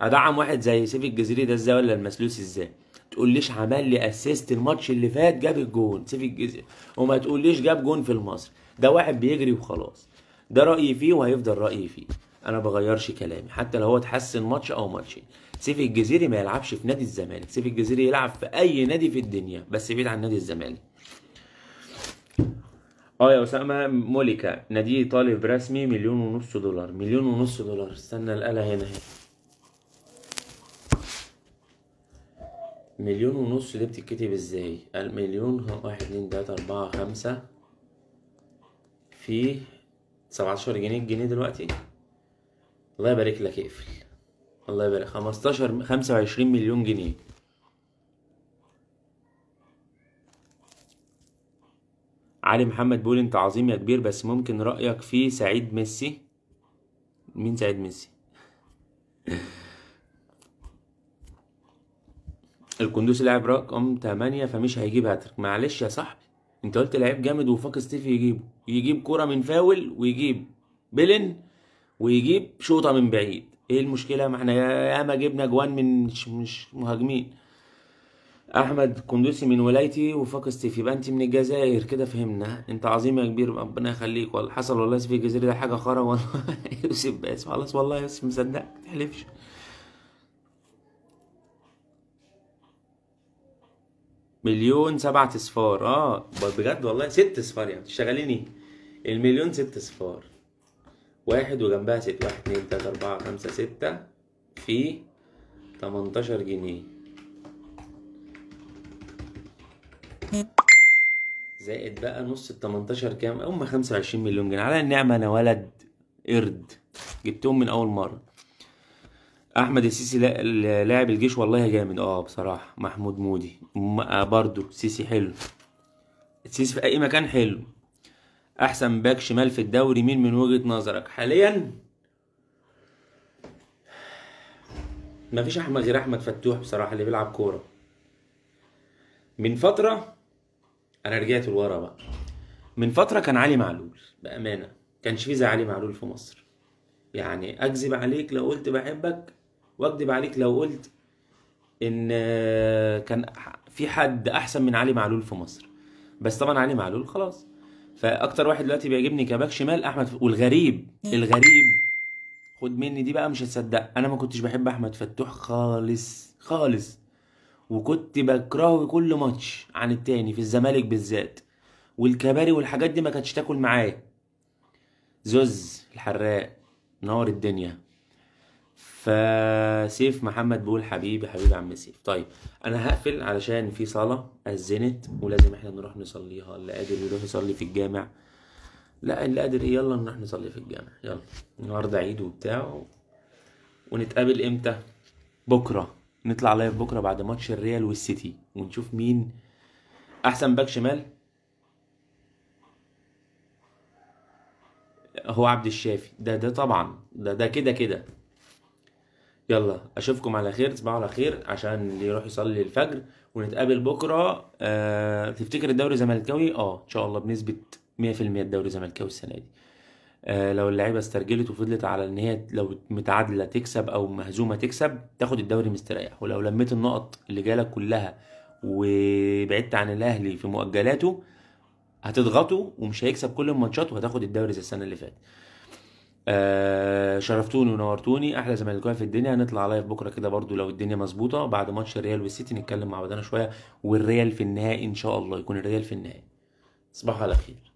ادعم واحد زي سيف الجزيري ده ازاي ولا المسلوسي ازاي تقوليش عمل لي اسيست الماتش اللي فات جاب الجون سيف الجزيري وما تقوليش جاب جون في المصري ده واحد بيجري وخلاص ده رايي فيه وهيفضل رايي فيه انا بغيرش كلامي حتى لو هو اتحسن ماتش او ماتشين سيف الجزيري ما يلعبش في نادي الزمالك سيف الجزيري يلعب في اي نادي في الدنيا بس بعيد عن نادي الزمالك اه يا اسامه موليكا نادي طالب رسمي مليون ونص دولار مليون ونص دولار استنى الآلة هنا هي. مليون ونص دي بتتكتب ازاي مليون واحد اتنين تلاتة اربعة خمسة في سبعتاشر جنيه الجنيه دلوقتي الله يبارك لك اقفل الله يبارك خمستاشر خمسة وعشرين مليون جنيه علي محمد بيقول انت عظيم يا كبير بس ممكن رأيك في سعيد ميسي مين سعيد ميسي الكندوسي لاعب رقم 8 فمش هيجيب هاتريك معلش يا صاحبي انت قلت لعيب جامد وفاق ستيفي يجيبه يجيب كرة من فاول ويجيب بيلن ويجيب شوطة من بعيد ايه المشكلة ما احنا ياما جبنا جوان من مش, مش مهاجمين احمد كندوسي من ولايتي وفاق ستيفي يبقى انت من الجزائر كده فهمنا انت عظيم يا كبير ربنا يخليك والله حصل والله في الجزائر ده حاجه خرا والله يوسف بس خلاص والله يوسف مصدق تحلفش مليون سبعة اصفار اه بجد والله ست اصفار يعني شغالين ايه المليون ست اصفار واحد وجنبها ست واحد اتنين تلاتة اربعة خمسة ستة في تمنتاشر جنيه زائد بقى نص ال 18 كام؟ هم 25 مليون جنيه على النعمة انا ولد قرد جبتهم من اول مرة احمد السيسي لاعب الجيش والله جامد اه بصراحه محمود مودي آه، برضو السيسي حلو السيسي في اي مكان حلو احسن باك شمال في الدوري مين من وجهه نظرك حاليا مفيش احمد غير احمد فتوح بصراحه اللي بيلعب كوره من فتره انا رجعت لورا بقى من فتره كان علي معلول بامانه كانش في زي علي معلول في مصر يعني اكذب عليك لو قلت بحبك واكدب عليك لو قلت ان آه، كان في حد احسن من علي معلول في مصر بس طبعا علي معلول خلاص فاكتر واحد دلوقتي بيعجبني كباك شمال احمد والغريب الغريب خد مني دي بقى مش هتصدق انا ما كنتش بحب احمد فتوح خالص خالص وكنت بكرهه كل ماتش عن التاني في الزمالك بالذات والكباري والحاجات دي ما كانتش تاكل معايا زوز الحراق نار الدنيا فسيف محمد بيقول حبيبي حبيبي عم سيف طيب انا هقفل علشان في صلاه اذنت ولازم احنا نروح نصليها اللي قادر يروح يصلي في الجامع لا اللي قادر يلا نروح نصلي في الجامع يلا النهارده عيد وبتاع ونتقابل امتى بكره نطلع لايف بكره بعد ماتش الريال والسيتي ونشوف مين احسن باك شمال هو عبد الشافي ده ده طبعا ده ده كده كده يلا اشوفكم على خير تصبحوا على خير عشان اللي يروح يصلي الفجر ونتقابل بكره أه تفتكر الدوري زملكاوي اه ان شاء الله بنسبه 100% الدوري زملكاوي السنه دي أه لو اللعيبه استرجلت وفضلت على ان هي لو متعادله تكسب او مهزومه تكسب تاخد الدوري مستريح ولو لميت النقط اللي جالك كلها وبعدت عن الاهلي في مؤجلاته هتضغطه ومش هيكسب كل الماتشات وهتاخد الدوري زي السنه اللي فاتت آه، شرفتوني ونورتوني احلى زملكاويه في الدنيا هنطلع لايف بكره كده برضو لو الدنيا مظبوطه بعد ماتش الريال والسيتي نتكلم مع بعضنا شويه والريال في النهائي ان شاء الله يكون الريال في النهائي تصبحوا على خير